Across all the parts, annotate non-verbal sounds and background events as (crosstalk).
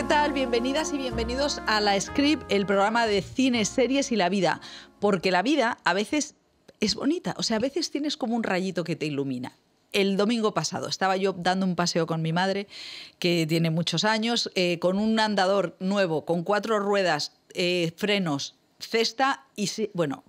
¿qué tal? Bienvenidas y bienvenidos a La Script, el programa de cine, series y la vida. Porque la vida a veces es bonita, o sea, a veces tienes como un rayito que te ilumina. El domingo pasado estaba yo dando un paseo con mi madre, que tiene muchos años, eh, con un andador nuevo, con cuatro ruedas, eh, frenos, cesta y, bueno,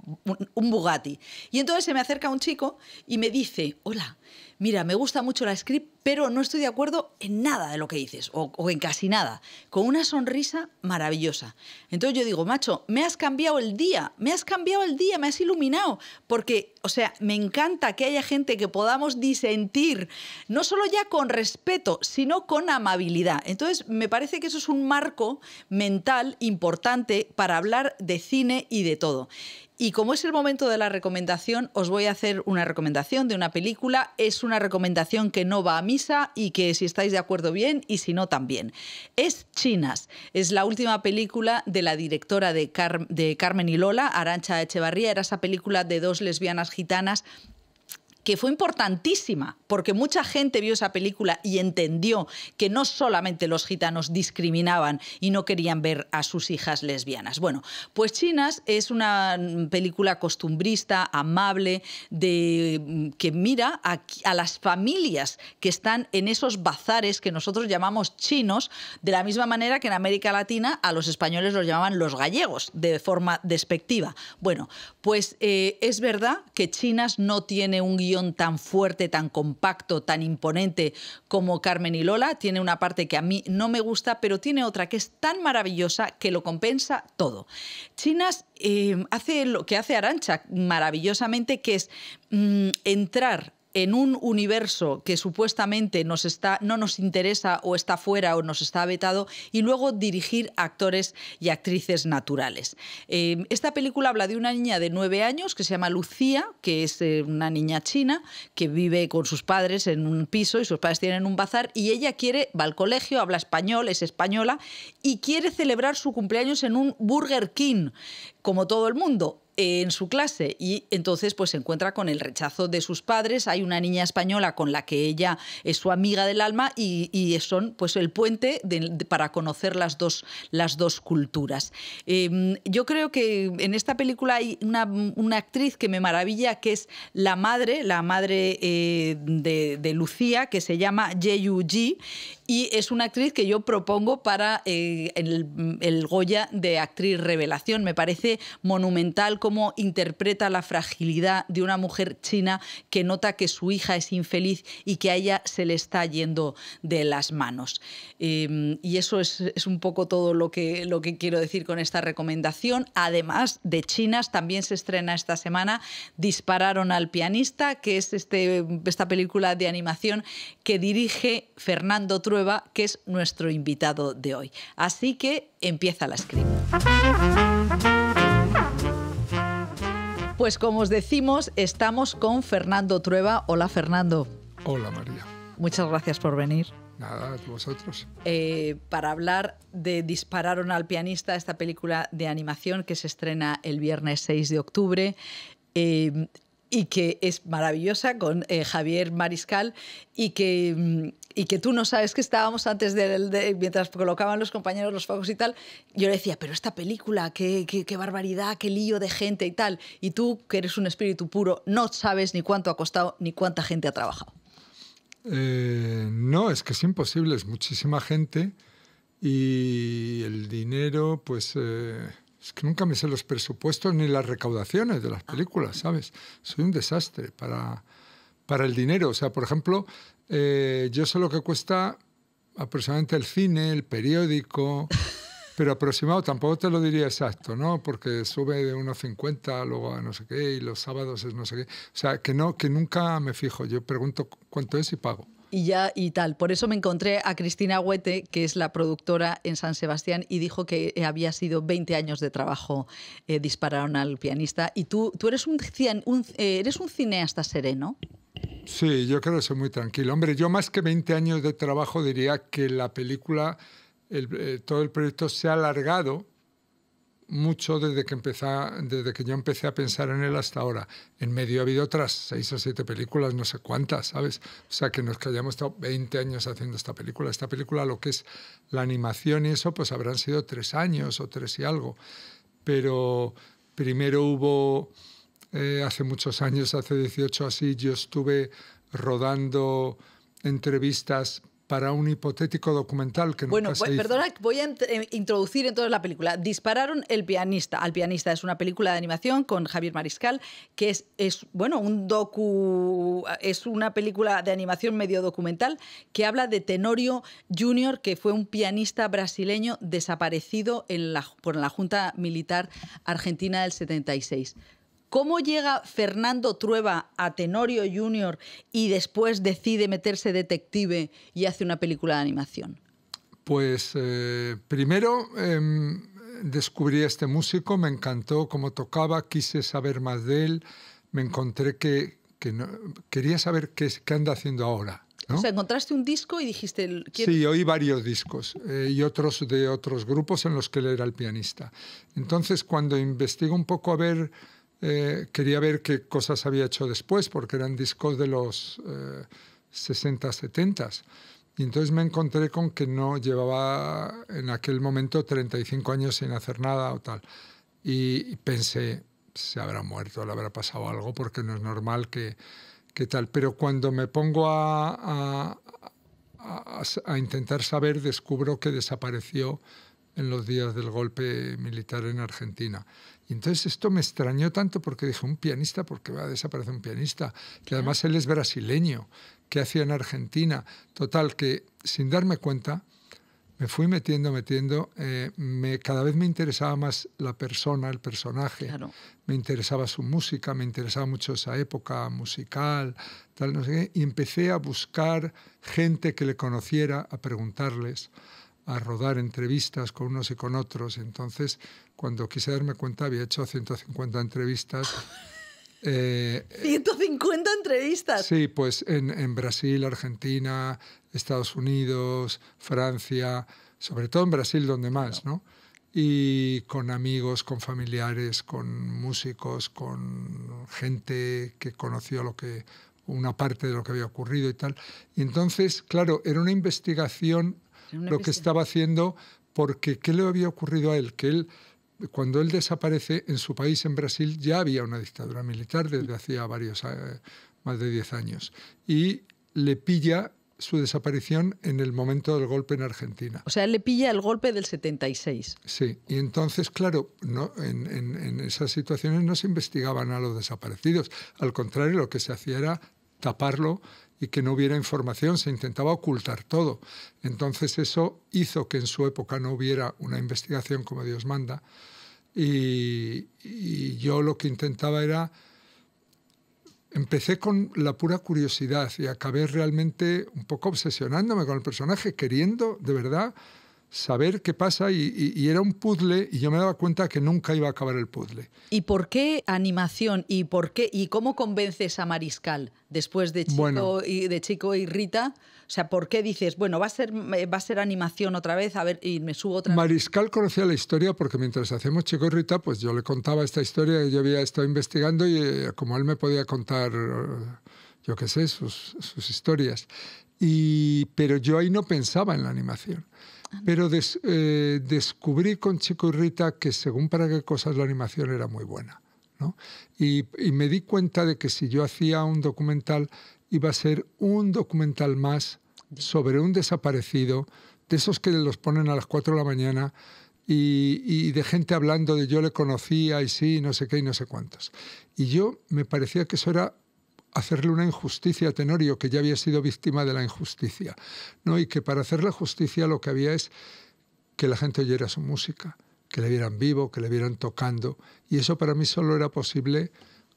un Bugatti. Y entonces se me acerca un chico y me dice, hola, mira, me gusta mucho la script, pero no estoy de acuerdo en nada de lo que dices, o, en casi nada, con una sonrisa maravillosa. Entonces yo digo, macho, me has cambiado el día, me has cambiado el día, me has iluminado, porque, o sea, me encanta que haya gente que podamos disentir, no solo ya con respeto, sino con amabilidad. Entonces me parece que eso es un marco mental importante para hablar de cine y de todo. Y como es el momento de la recomendación, os voy a hacer una recomendación de una película. Es una recomendación que no va a misa y que si estáis de acuerdo bien y si no también. Es Chinas. Es la última película de la directora de, Carmen y Lola, Arancha Echevarría. Era esa película de dos lesbianas gitanas que fue importantísima, porque mucha gente vio esa película y entendió que no solamente los gitanos discriminaban y no querían ver a sus hijas lesbianas. Bueno, pues Chinas es una película costumbrista, amable, de, que mira a, las familias que están en esos bazares que nosotros llamamos chinos, de la misma manera que en América Latina a los españoles los llamaban los gallegos, de forma despectiva. Bueno, pues eh, es verdad que Chinas no tiene un guión tan fuerte, tan compacto, tan imponente como Carmen y Lola, tiene una parte que a mí no me gusta, pero tiene otra que es tan maravillosa que lo compensa todo. Chinas eh, hace lo que hace Arancha maravillosamente, que es mm, entrar en un universo que supuestamente no nos interesa o está fuera o nos está vetado, y luego dirigir actores y actrices naturales. Em, esta película habla de una niña de nueve años que se llama Lucía, que es eh, una niña china que vive con sus padres en un piso y sus padres tienen un bazar y ella quiere, va al colegio, habla español, es española y quiere celebrar su cumpleaños en un Burger King, como todo el mundo en su clase y entonces pues se encuentra con el rechazo de sus padres. Hay una niña española con la que ella es su amiga del alma y, son pues el puente para conocer las dos, las dos culturas. Em, yo creo que en esta película hay una, actriz que me maravilla que es la madre, la madre eh, de, de, Lucía, que se llama Yeyu Ji y es una actriz que yo propongo para eh, el, Goya de actriz revelación. Me parece monumental cómo interpreta la fragilidad de una mujer china que nota que su hija es infeliz y que a ella se le está yendo de las manos. Em, y eso es, un poco todo lo que, lo que quiero decir con esta recomendación. Además de Chinas, también se estrena esta semana Dispararon al pianista, que es este, esta película de animación que dirige Fernando True, que es nuestro invitado de hoy. Así que empieza la script. Pues como os decimos, estamos con Fernando Trueba. Hola Fernando. Hola María. Muchas gracias por venir. Nada, vosotros. Eh, para hablar de Dispararon al pianista, esta película de animación que se estrena el viernes 6 de octubre. Eh, y que es maravillosa con eh, Javier Mariscal y que mm, y que tú no sabes que estábamos antes de, mientras colocaban los compañeros los focos y tal, yo le decía, pero esta película, qué, barbaridad, qué lío de gente y tal, y tú, que eres un espíritu puro, no sabes ni cuánto ha costado ni cuánta gente ha trabajado. Eh, no, es que es imposible, es muchísima gente y el dinero, pues... Eh, es que nunca me sé los presupuestos ni las recaudaciones de las ah. películas, ¿sabes? Soy un desastre para, para el dinero. O sea, por ejemplo, eh, yo sé lo que cuesta aproximadamente el cine, el periódico, (laughs) pero aproximado tampoco te lo diría exacto, ¿no? Porque sube de 1,50 luego a no sé qué, y los sábados es no sé qué. O sea, que, no, que nunca me fijo, yo pregunto cuánto es y pago y ya y tal. Por eso me encontré a Cristina Huete, que es la productora en San Sebastián, y dijo que eh, había sido 20 años de trabajo, eh, dispararon al pianista. Y tú, tú eres, un, eres un cineasta sereno. Sí, yo creo que soy muy tranquilo. Hombre, yo más que 20 años de trabajo diría que la película, eh, todo el proyecto se ha alargado mucho desde que, desde que yo empecé a pensar en él hasta ahora. En medio ha habido otras seis o siete películas, no sé cuántas, ¿sabes? O sea, que nos hayamos estado 20 años haciendo esta película. Esta película, lo que es la animación y eso, pues habrán sido tres años o tres y algo. Pero primero hubo eh, hace muchos años, hace 18 así, yo estuve rodando entrevistas para un hipotético documental que bueno, nunca Bueno, perdona, voy a eh, introducir entonces la película. Dispararon el pianista. Al pianista es una película de animación con Javier Mariscal, que es, es bueno, un docu, es una película de animación medio documental que habla de Tenorio Junior, que fue un pianista brasileño desaparecido en la, por la Junta Militar Argentina del 76. ¿Cómo llega Fernando Trueba a Tenorio Jr. y después decide meterse detective y hace una película de animación? Pues eh, primero em, descubrí a este músico, me encantó cómo tocaba, quise saber más de él, me encontré que, quería saber qué, anda haciendo ahora. ¿no? O sea, encontraste un disco y dijiste... Sí, oí varios discos eh, y otros de otros grupos en los que él era el pianista. Entonces, cuando investigo un poco a ver eh, quería ver qué cosas había hecho después, porque eran discos de los 60, eh, 70. Y entonces me encontré con que no llevaba en aquel momento 35 años sin hacer nada o tal. Y, pensé, se habrá muerto, le habrá pasado algo, porque no es normal que, tal. Pero cuando me pongo a, a, a, a intentar saber, descubro que desapareció en los días del golpe militar en Argentina entonces esto me extrañó tanto porque dije, un pianista, porque va a desaparecer un pianista, que además él es brasileño, que hacía en Argentina. Total, que sin darme cuenta, me fui metiendo, metiendo, eh, cada vez me interesaba más la persona, el personaje, me interesaba su música, me interesaba mucho esa época musical, tal, no sé y empecé a buscar gente que le conociera, a preguntarles a rodar entrevistas con unos y con otros. Entonces, cuando quise darme cuenta, había hecho 150 entrevistas. 150 (laughs) eh, entrevistas. Sí, pues en, Brasil, Argentina, Estados Unidos, Francia, sobre todo en Brasil donde más, ¿no? Y con amigos, con familiares, con músicos, con gente que conoció lo que una parte de lo que había ocurrido y tal. Y entonces, claro, era una investigación lo que estaba haciendo, porque ¿qué le había ocurrido a él? Que él, cuando él desaparece, en su país, en Brasil, ya había una dictadura militar desde hacía varios, eh, más de 10 años. Y le pilla su desaparición en el momento del golpe en Argentina. O sea, le pilla el golpe del 76. Sí, y entonces, claro, no, en, en, esas situaciones no se investigaban a los desaparecidos. Al contrario, lo que se hacía era taparlo y que no hubiera información, se intentaba ocultar todo. Entonces eso hizo que en su época no hubiera una investigación como Dios manda y, y yo lo que intentaba era... Empecé con la pura curiosidad y acabé realmente un poco obsesionándome con el personaje, queriendo de verdad saber qué pasa y, era un puzzle y yo me daba cuenta que nunca iba a acabar el puzzle. ¿Y por qué animación y por qué y cómo convences a Mariscal después de Chico y de Chico y Rita? O sea, ¿por qué dices, bueno, va a ser va a ser animación otra vez, a ver y me subo otra Mariscal conocía la historia porque mientras hacemos Chico y Rita, pues yo le contaba esta historia y yo había estado investigando y eh, como él me podía contar eh, yo qué sé, sus, historias. Y, pero yo ahí no pensaba en la animación. Pero eh, descubrí con Chico y Rita que según para qué cosas la animación era muy buena. Y, me di cuenta de que si yo hacía un documental iba a ser un documental más sobre un desaparecido, de esos que los ponen a las 4 de la mañana y, y, de gente hablando de yo le conocía y sí, no sé qué y no sé cuántos. Y yo me parecía que eso era hacerle una injusticia a Tenorio, que ya había sido víctima de la injusticia, ¿no? y que para hacer la justicia lo que había es que la gente oyera su música, que le vieran vivo, que le vieran tocando, y eso para mí solo era posible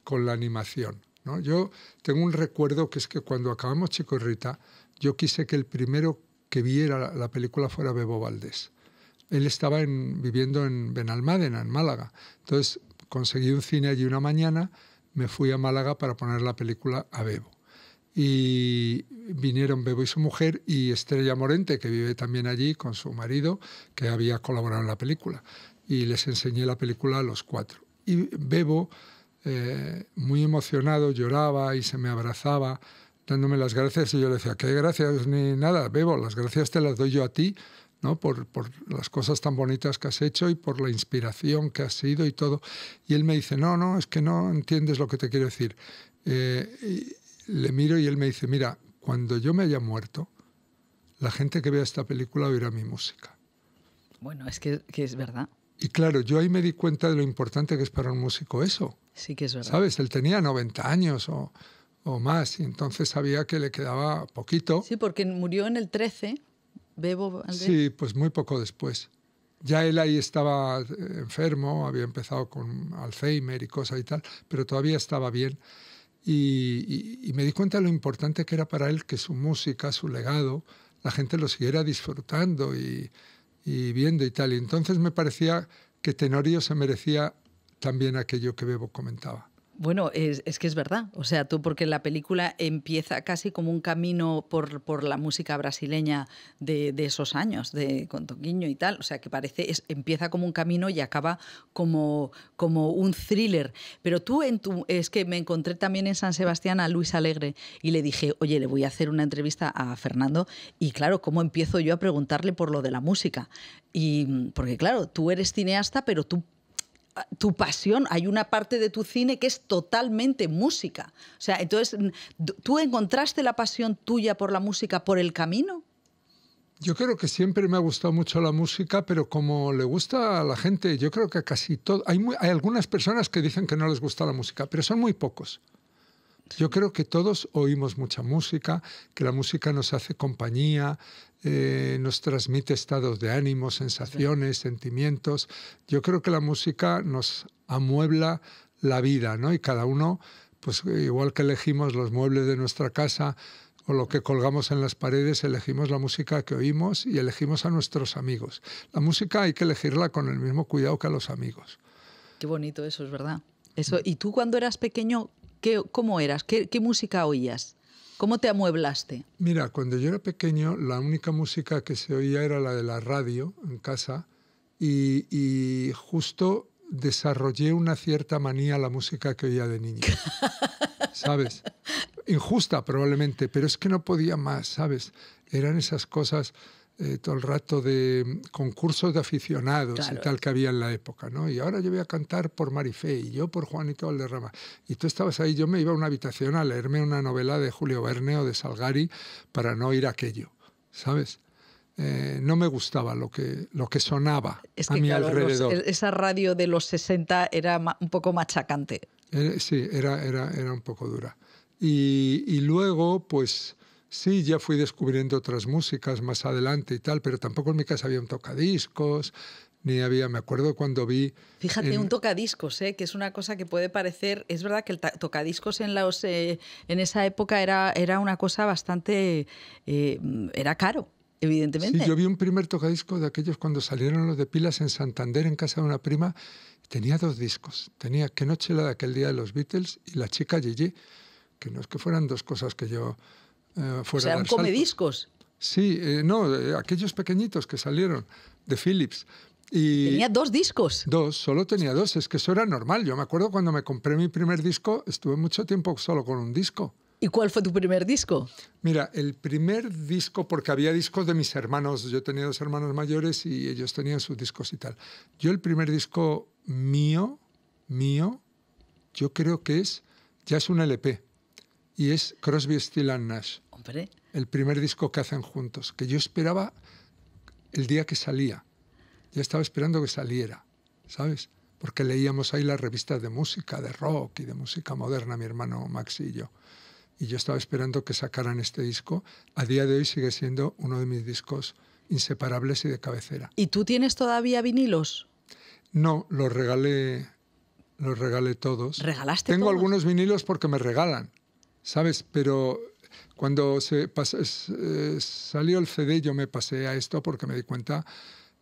con la animación. ¿no? Yo tengo un recuerdo que es que cuando acabamos Chico y Rita, yo quise que el primero que viera la película fuera Bebo Valdés. Él estaba viviendo en Benalmádena, en Málaga. Entonces conseguí un cine allí una mañana, me fui a Málaga para poner la película a Bebo. Y vinieron Bebo y su mujer y Estrella Morente, que vive también allí con su marido, que había colaborado en la película. Y les enseñé la película a los cuatro. Y Bebo, eh, muy emocionado, lloraba y se me abrazaba dándome las gracias y yo le decía, qué gracias ni nada, Bebo, las gracias te las doy yo a ti por, las cosas tan bonitas que has hecho y por la inspiración que has sido y todo. Y él me dice, no, no, es que no entiendes lo que te quiero decir. Eh, le miro y él me dice, mira, cuando yo me haya muerto, la gente que vea esta película oirá mi música. Bueno, es que, es verdad. Y claro, yo ahí me di cuenta de lo importante que es para un músico eso. Sí que es verdad. ¿Sabes? Él tenía 90 años o, o más y entonces sabía que le quedaba poquito. Sí, porque murió en el 13 Bebo Sí, pues muy poco después. Ya él ahí estaba eh, enfermo, había empezado con Alzheimer y cosas y tal, pero todavía estaba bien. Y, me di cuenta de lo importante que era para él que su música, su legado, la gente lo siguiera disfrutando y, y viendo y tal. Y entonces me parecía que Tenorio se merecía también aquello que Bebo comentaba. Bueno, es, que es verdad. O sea, tú, porque la película empieza casi como un camino por, por la música brasileña de, esos años, de con toquiño y tal. O sea, que parece, empieza como un camino y acaba como, como un thriller. Pero tú, en tu, es que me encontré también en San Sebastián a Luis Alegre y le dije, oye, le voy a hacer una entrevista a Fernando. Y claro, ¿cómo empiezo yo a preguntarle por lo de la música? Y porque, claro, tú eres cineasta, pero tú tu pasión, hay una parte de tu cine que es totalmente música. O sea, entonces, ¿tú encontraste la pasión tuya por la música por el camino? Yo creo que siempre me ha gustado mucho la música, pero como le gusta a la gente, yo creo que casi todo. hay algunas personas que dicen que no les gusta la música, pero son muy pocos. Yo creo que todos oímos mucha música, que la música nos hace compañía, eh, nos transmite estados de ánimo, sensaciones, sentimientos. Yo creo que la música nos amuebla la vida, ¿no? Y cada uno, pues igual que elegimos los muebles de nuestra casa, o lo que colgamos en las paredes, elegimos la música que oímos y elegimos a nuestros amigos. La música hay que elegirla con el mismo cuidado que a los amigos. Qué bonito eso, es verdad. Eso, y tú cuando eras pequeño, ¿Cómo eras? ¿Qué, música oías? ¿Cómo te amueblaste? Mira, cuando yo era pequeño, la única música que se oía era la de la radio en casa y, y justo desarrollé una cierta manía a la música que oía de niño. (laughs) ¿Sabes? Injusta probablemente, pero es que no podía más, ¿sabes? Eran esas cosas eh, todo el rato de mm, concursos de aficionados y tal que había en la época, ¿no? Y ahora yo voy a cantar por Marifé y yo por Juanito Valderrama. Y tú estabas ahí, yo me iba a una habitación a leerme una novela de Julio Verne o de Salgari para no ir a aquello, ¿sabes? Eh, no me gustaba lo que, lo que sonaba a mi alrededor. E, esa radio de los 60 era un poco machacante. Eh, sí, era, era, un poco dura. y luego, pues Sí, ya fui descubriendo otras músicas más adelante y tal, pero tampoco en mi casa había un tocadiscos, ni había, me acuerdo cuando vi... Fíjate, un tocadiscos, ¿eh? que es una cosa que puede parecer, es verdad que el tocadiscos en, la eh, en esa época era, era una cosa bastante, eh, era caro. Evidentemente. Sí, yo vi un primer tocadisco de aquellos cuando salieron los de pilas en Santander, en casa de una prima. Tenía dos discos. Tenía Que noche la de aquel día de los Beatles y La chica Gigi, que no es que fueran dos cosas que yo eh, o sea, Sí, eh, no, eh, aquellos pequeñitos que salieron de Philips. Y tenía dos discos. Dos, solo tenía dos. Es que eso era normal. Yo me acuerdo cuando me compré mi primer disco, estuve mucho tiempo solo con un disco. ¿Y cuál fue tu primer disco? Mira, el primer disco, porque había discos de mis hermanos, yo tenía dos hermanos mayores y ellos tenían sus discos y tal. Yo el primer disco mío, mío, yo creo que es, ya es un LP, y es Crosby, Steel and Nash. El primer disco que hacen juntos, que yo esperaba el día que salía. Yo estaba esperando que saliera, ¿sabes? Porque leíamos ahí las revistas de música, de rock y de música moderna, mi hermano Max y yo. Y yo estaba esperando que sacaran este disco. A día de hoy sigue siendo uno de mis discos inseparables y de cabecera. ¿Y tú tienes todavía vinilos? No, los regalé, los regalé todos. ¿Regalaste Tengo algunos vinilos porque me regalan, ¿sabes? Pero cuando se eh, salió el CD yo me pasé a esto porque me di cuenta,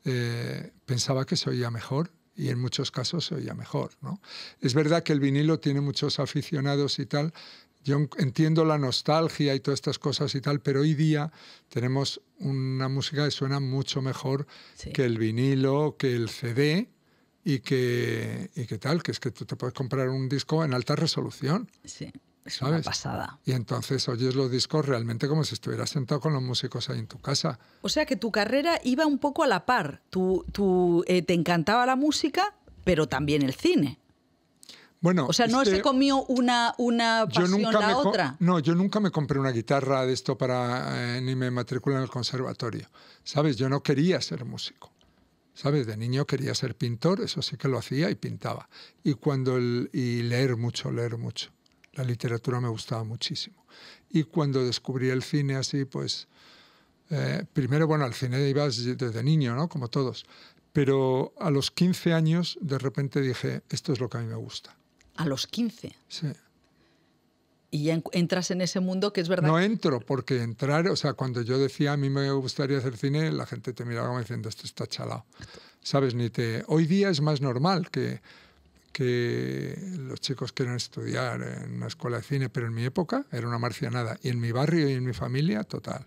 eh, pensaba que se oía mejor y en muchos casos se oía mejor. ¿no? Es verdad que el vinilo tiene muchos aficionados y tal. Yo entiendo la nostalgia y todas estas cosas y tal, pero hoy día tenemos una música que suena mucho mejor que el vinilo, que el CD, y que, y que tal, que es que tú te puedes comprar un disco en alta resolución. Sí. Es una pasada. Y entonces oyes los discos realmente como si estuvieras sentado con los músicos ahí en tu casa. O sea que tu carrera iba un poco a la par. Tú, tú eh, te encantaba la música, pero también el cine. Bueno, o sea, no se comió una, una pasión yo la otra. No, yo nunca me compré una guitarra de esto para eh, ni me matriculé en el conservatorio. ¿Sabes? Yo no quería ser músico. ¿Sabes? De niño quería ser pintor, eso sí que lo hacía y pintaba. Y cuando y leer mucho, leer mucho la literatura me gustaba muchísimo. Y cuando descubrí el cine así, pues... Eh, primero, bueno, al cine ibas desde niño, ¿no? Como todos. Pero a los 15 años, de repente dije, esto es lo que a mí me gusta. ¿A los 15? Sí. Y ya entras en ese mundo que es verdad. No entro, porque entrar, o sea, cuando yo decía a mí me gustaría hacer cine, la gente te miraba como diciendo, esto está chalado. ¿Sabes? Ni te. Hoy día es más normal que que los chicos quieren estudiar en una escuela de cine, pero en mi época era una marcianada. Y en mi barrio y en mi familia, total.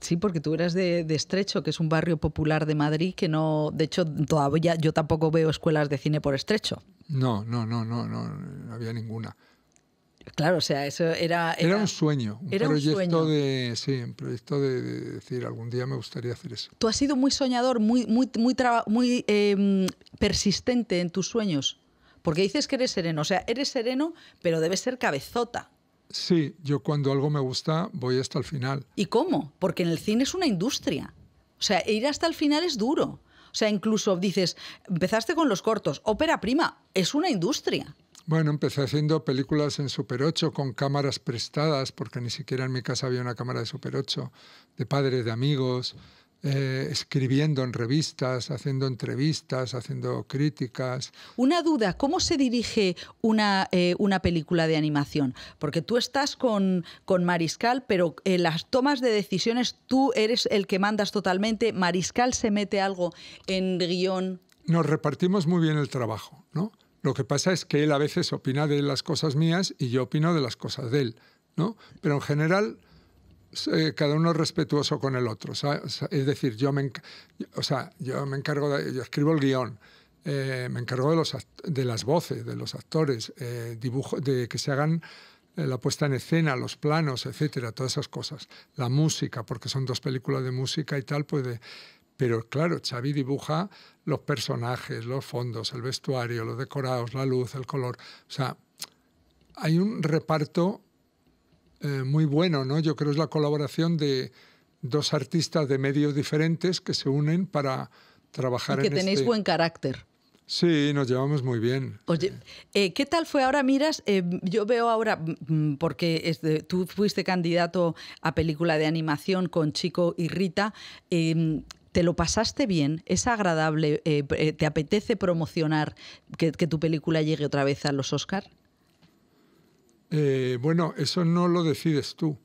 Sí, porque tú eras de, Estrecho, que es un barrio popular de Madrid que no, de hecho, todavía yo tampoco veo escuelas de cine por Estrecho. No, no, no, no, no, había ninguna. Claro, o sea, eso era... Era, un sueño, un proyecto de... Sí, un proyecto de, decir, algún día me gustaría hacer eso. ¿Tú has sido muy soñador, muy, muy, muy, muy em, persistente en tus sueños? Porque dices que eres sereno, o sea, eres sereno, pero debes ser cabezota. Sí, yo cuando algo me gusta voy hasta el final. ¿Y cómo? Porque en el cine es una industria. O sea, ir hasta el final es duro. O sea, incluso dices, empezaste con los cortos, ópera prima, es una industria. Bueno, empecé haciendo películas en Super 8 con cámaras prestadas, porque ni siquiera en mi casa había una cámara de Super 8, de padres, de amigos, eh, escribiendo en revistas, haciendo entrevistas, haciendo críticas. Una duda, ¿cómo se dirige una, eh, una película de animación? Porque tú estás con, con Mariscal, pero en las tomas de decisiones tú eres el que mandas totalmente. Mariscal se mete algo en guión. Nos repartimos muy bien el trabajo, ¿no? Lo que pasa es que él a veces opina de las cosas mías y yo opino de las cosas de él, ¿no? Pero en general eh, cada uno respetuoso con el otro. Es decir, yo me, o sea, yo me encargo de, yo escribo el guión, eh, me encargo de, los de las voces, de los actores, eh, dibujo, de que se hagan la puesta en escena, los planos, etcétera, todas esas cosas. La música, porque son dos películas de música y tal, pues pero claro, Xavi dibuja los personajes, los fondos, el vestuario, los decorados, la luz, el color. O sea, hay un reparto eh, muy bueno, ¿no? Yo creo es la colaboración de dos artistas de medios diferentes que se unen para trabajar y que tenéis este buen carácter. Sí, nos llevamos muy bien. Oye, eh, ¿qué tal fue ahora? Miras, eh, yo veo ahora, mm, mm, porque tú fuiste candidato a película de animación con Chico y Rita. Em, ¿Te lo pasaste bien? ¿Es agradable? ¿Te apetece promocionar que, que, tu película llegue otra vez a los Oscar? Eh, bueno, eso no lo decides tú,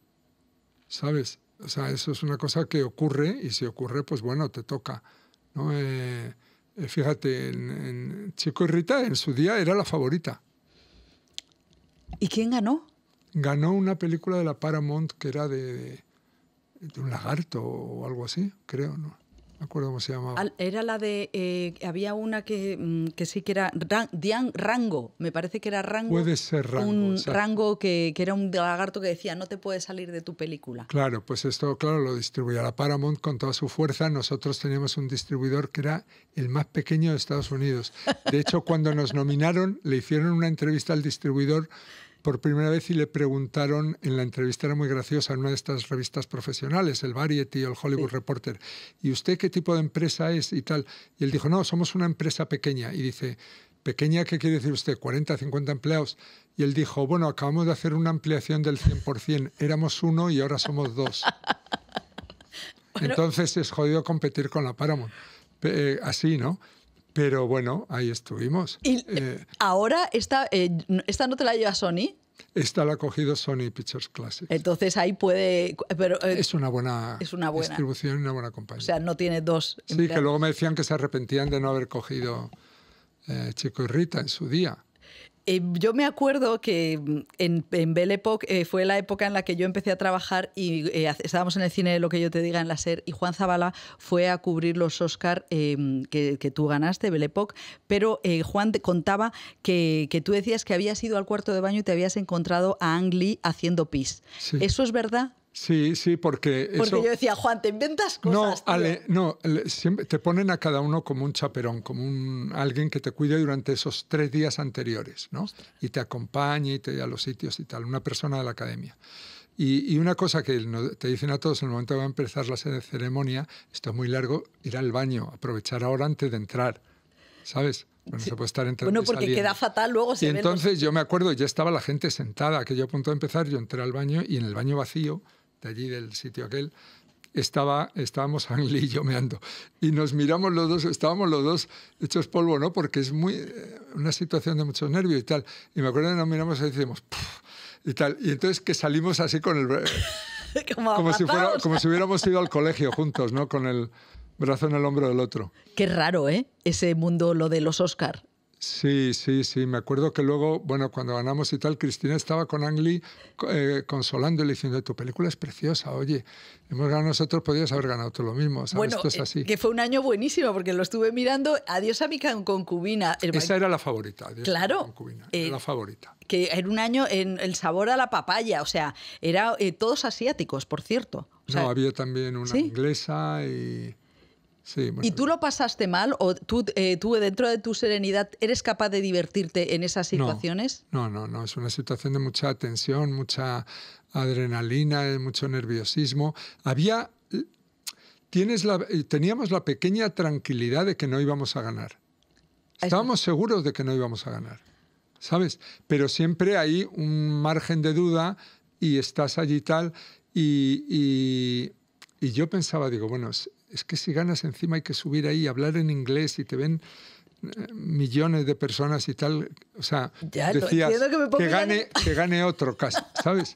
¿sabes? O sea, eso es una cosa que ocurre y si ocurre, pues bueno, te toca. ¿no? Eh, eh, fíjate, en, Chico y Rita en su día era la favorita. ¿Y quién ganó? Ganó una película de la Paramount que era de un lagarto o algo así, creo, ¿no? acuerdo cómo se llamaba. Era la de. Eh, había una mm, que, sí que era. Dian Rango, me parece que era Rango. Puede ser Rango. Un Rango que, que, era un lagarto que decía, no te puedes salir de tu película. Claro, pues esto, claro, lo distribuía la Paramount con toda su fuerza. Nosotros teníamos un distribuidor que era el más pequeño de Estados Unidos. De hecho, cuando nos nominaron, le hicieron una entrevista al distribuidor por primera vez y le preguntaron en la entrevista, era muy graciosa, en una de estas revistas profesionales, el Variety o el Hollywood Reporter, ¿y usted qué tipo de empresa es y tal? Y él dijo, no, somos una empresa pequeña. Y dice, ¿pequeña qué quiere decir usted? ¿40, 50 empleados? Y él dijo, bueno, acabamos de hacer una ampliación del 100%, éramos uno y ahora somos dos. (laughs) Entonces es jodido competir con la Paramount. Eh, así, ¿no? Pero bueno, ahí estuvimos. Y eh, ahora, esta, eh, ¿esta no te la lleva Sony? Esta la ha cogido Sony Pictures Classics. Entonces ahí puede... Pero, eh, es, una buena es una buena distribución y una buena compañía. O sea, no tiene dos... Sí, que luego me decían que se arrepentían de no haber cogido Chico y Rita en su día. Eh, yo me acuerdo que mm, en, en Belle eh, fue la época en la que yo empecé a trabajar y eh, estábamos en el cine de Lo que yo te diga en la SER y Juan Zabala fue a cubrir los Oscar mm, que, tú ganaste, Belle Époque, pero Juan te contaba que, tú decías que habías ido al cuarto de baño y te habías encontrado a Ang Lee haciendo pis. ¿Eso es verdad? Sí, sí, porque... Porque yo decía, Juan, te inventas cosas. No, Ale, no, te ponen a cada uno como un chaperón, como un, alguien que te cuide durante esos tres días anteriores, ¿no? Y te acompañe y te lleve a los sitios y tal, una persona de la academia. Y, una cosa que te dicen a todos en el momento de va a empezar la ceremonia, esto es muy largo, ir al baño, aprovechar ahora antes de entrar, ¿sabes? Bueno, se puede estar entrando Bueno, porque queda fatal luego. sí y entonces yo me acuerdo, ya estaba la gente sentada, que yo a punto de empezar, yo entré al baño y en el baño vacío de allí del sitio aquel, estaba, estábamos Angley y meando. Y nos miramos los dos, estábamos los dos hechos polvo, ¿no? Porque es muy, eh, una situación de muchos nervios y tal. Y me acuerdo que nos miramos y decimos, y tal. Y entonces que salimos así con el... (laughs) como, como si fuera, como si (laughs) hubiéramos ido al colegio juntos, ¿no? Con el brazo en el hombro del otro. Qué raro, ¿eh? Ese mundo, lo de los Oscar. Sí, sí, sí. Me acuerdo que luego, bueno, cuando ganamos y tal, Cristina estaba con Angli eh, consolándole diciendo, tu película es preciosa, oye, hemos ganado nosotros, podías haber ganado tú lo mismo. o Bueno, Esto es eh, así. que fue un año buenísimo porque lo estuve mirando. Adiós a mi concubina. Esa era la favorita. Adiós claro. A mi concubina. Era eh, la favorita. Que era un año en el sabor a la papaya, o sea, era eh, todos asiáticos, por cierto. había también una inglesa y... ¿Y tú lo pasaste mal o eh, tú, dentro de tu serenidad eres capaz de divertirte en esas situaciones? No, no, no, es una situación de mucha tensión, mucha adrenalina, eh, mucho nerviosismo. Había, tienes eh, teníamos la pequeña tranquilidad de que no íbamos a ganar. Estábamos seguros de que no íbamos a ganar, ¿sabes? Pero siempre hay un margen de duda y estás allí tal y, y y yo pensaba, digo, bueno, es que si ganas encima hay que subir ahí, hablar en inglés y te ven eh, millones de personas y tal, o sea, que, gane, otro casi, (laughs) ¿sabes?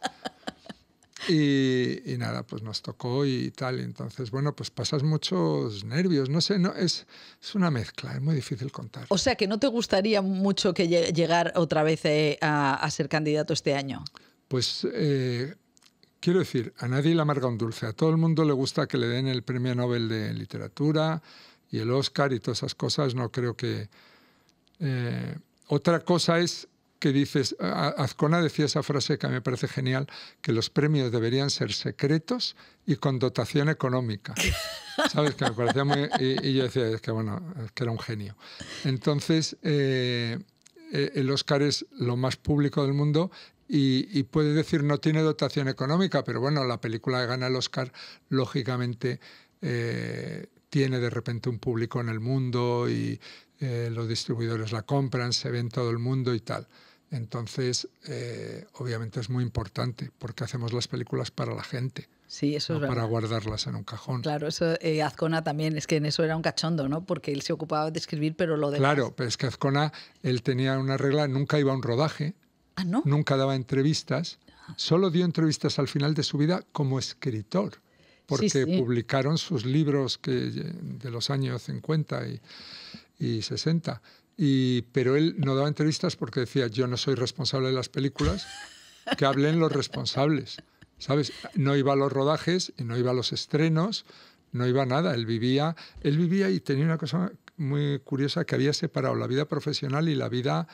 Y, nada, pues nos tocó y tal. entonces, bueno, pues pasas muchos nervios. No sé, no, es, es una mezcla, es muy difícil contar. O sea, que no te gustaría mucho que llegar otra vez eh, a, ser candidato este año. Pues eh, Quiero decir, a nadie le amarga un dulce, a todo el mundo le gusta que le den el premio Nobel de literatura y el Oscar y todas esas cosas, no creo que... Eh, otra cosa es que dices, Azcona decía esa frase que a mí me parece genial, que los premios deberían ser secretos y con dotación económica. (laughs) ¿Sabes? Que me parecía muy... Y, yo decía, es que bueno, es que era un genio. Entonces, eh, eh, el Oscar es lo más público del mundo y, puede decir no tiene dotación económica, pero bueno, la película que gana el Oscar, lógicamente, eh, tiene de repente un público en el mundo y eh, los distribuidores la compran, se ve en todo el mundo y tal. Entonces, eh, obviamente es muy importante porque hacemos las películas para la gente. Sí, eso es Para guardarlas en un cajón. Claro, eso Azcona también, es que en eso era un cachondo, ¿no? Porque él se ocupaba de escribir, pero lo demás... Claro, pero es que Azcona, él tenía una regla, nunca iba a un rodaje, Ah, Nunca daba entrevistas, solo dio entrevistas al final de su vida como escritor, porque publicaron sus libros eh, de los años 50 y, 60. Y, pero él no daba entrevistas porque decía, yo no soy responsable de las películas, (laughs) que hablen los responsables. ¿Sabes? No iba a los rodajes no iba a los estrenos, no iba a nada. Él vivía, él vivía y tenía una cosa muy curiosa que había separado la vida profesional y la vida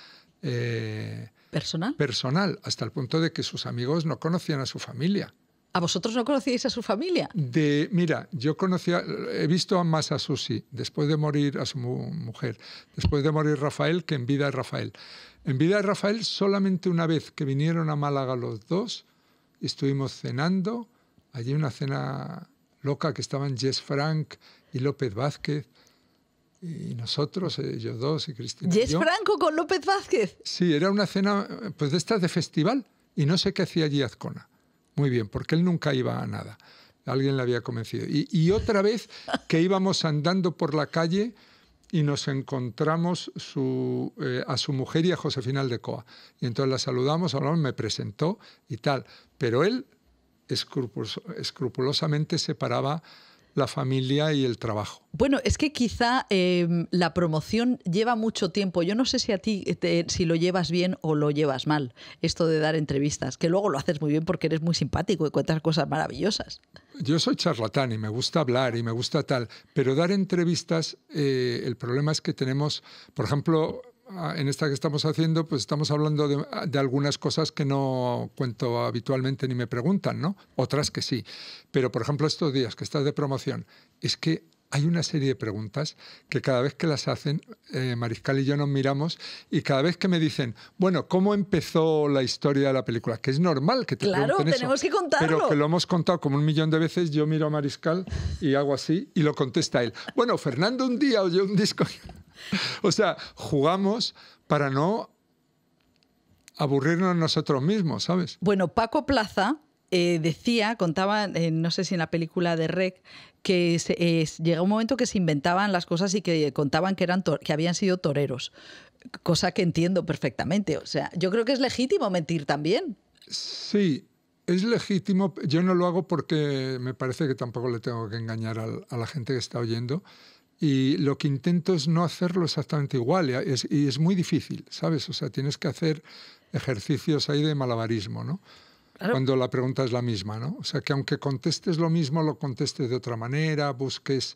eh, personal. Personal, hasta el punto de que sus amigos no conocían a su familia. ¿A vosotros no conocíais a su familia? De, mira, yo conocía, he visto más a Susi, después de morir a su mujer, después de morir Rafael, que en vida de Rafael. En vida de Rafael, solamente una vez que vinieron a Málaga los dos, estuvimos cenando, allí una cena loca que estaban Jess Frank y López Vázquez, y nosotros, ellos dos y Cristina. ¿Y es Franco con López Vázquez? Sí, era una cena pues de estas de festival y no sé qué hacía allí Azcona. Muy bien, porque él nunca iba a nada. Alguien le había convencido. Y, otra vez que (laughs) íbamos andando por la calle y nos encontramos eh, a su mujer y a Josefina Aldecoa. Y entonces la saludamos, hablamos, me presentó y tal. Pero él escrupulosamente se paraba la familia y el trabajo. Bueno, es que quizá em, la promoción lleva mucho tiempo. Yo no sé si a ti eh, si lo llevas bien o lo llevas mal, esto de dar entrevistas, que luego lo haces muy bien porque eres muy simpático y cuentas cosas maravillosas. Yo soy charlatán y me gusta hablar y me gusta tal, pero dar entrevistas, eh, el problema es que tenemos, por ejemplo, Ah, en esta que estamos haciendo, pues estamos hablando ah, de, algunas cosas que no cuento habitualmente ni me preguntan, ¿no? Otras que sí. Pero, por ejemplo, estos días que estás de promoción, es que hay una serie de preguntas que cada vez que las hacen, eh, Mariscal y yo nos miramos y cada vez que me dicen, bueno, ¿cómo empezó la historia de la película? Que es normal que te claro, tenemos que contarlo. Pero que lo hemos contado como un millón de veces, yo miro a Mariscal y hago así y lo contesta él. Bueno, Fernando un día oyó un disco... (laughs) o sea, jugamos para no aburrirnos nosotros mismos, ¿sabes? Bueno, Paco Plaza eh, decía, contaba, eh, no sé si en la película de Rec, que un momento que se inventaban las cosas y que contaban que, eran que habían sido toreros, cosa que entiendo perfectamente. O sea, yo creo que es legítimo mentir también. Sí, es legítimo. Yo no lo hago porque me parece que tampoco le tengo que engañar a la gente que está oyendo y lo que intento es no hacerlo exactamente igual y es muy difícil, ¿sabes? O sea, tienes que hacer ejercicios ahí de malabarismo, ¿no? Cuando la pregunta es la misma, ¿no? O sea, que aunque contestes lo mismo, lo contestes de otra manera, busques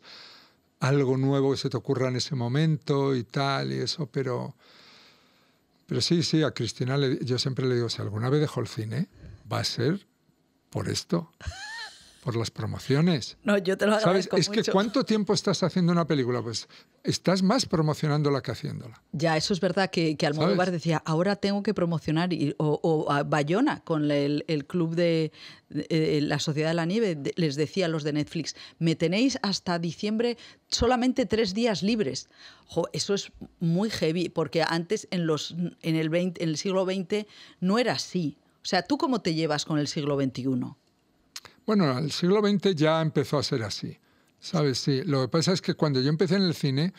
algo nuevo que se te ocurra en ese momento y tal y eso, pero... Pero sí, sí, a Cristina yo siempre le digo, si alguna vez dejo el cine, va a ser por esto por las promociones. No, yo te lo agradezco ¿Sabes? Es que ¿cuánto tiempo estás haciendo una película? Pues estás más promocionándola que haciéndola. Ya, eso es verdad que, que Almodóvar decía, ahora tengo que promocionar, o, a Bayona con el, club de, eh, la Sociedad de la Nieve, les decía a los de Netflix, me tenéis hasta diciembre solamente tres días libres. eso es muy heavy, porque antes en, los, en, el en el siglo XX no era así. O sea, ¿tú cómo te llevas con el siglo XXI? Bueno, el siglo XX ya empezó a ser así. ¿Sabes? Sí. Lo que pasa es que cuando yo empecé en el cine,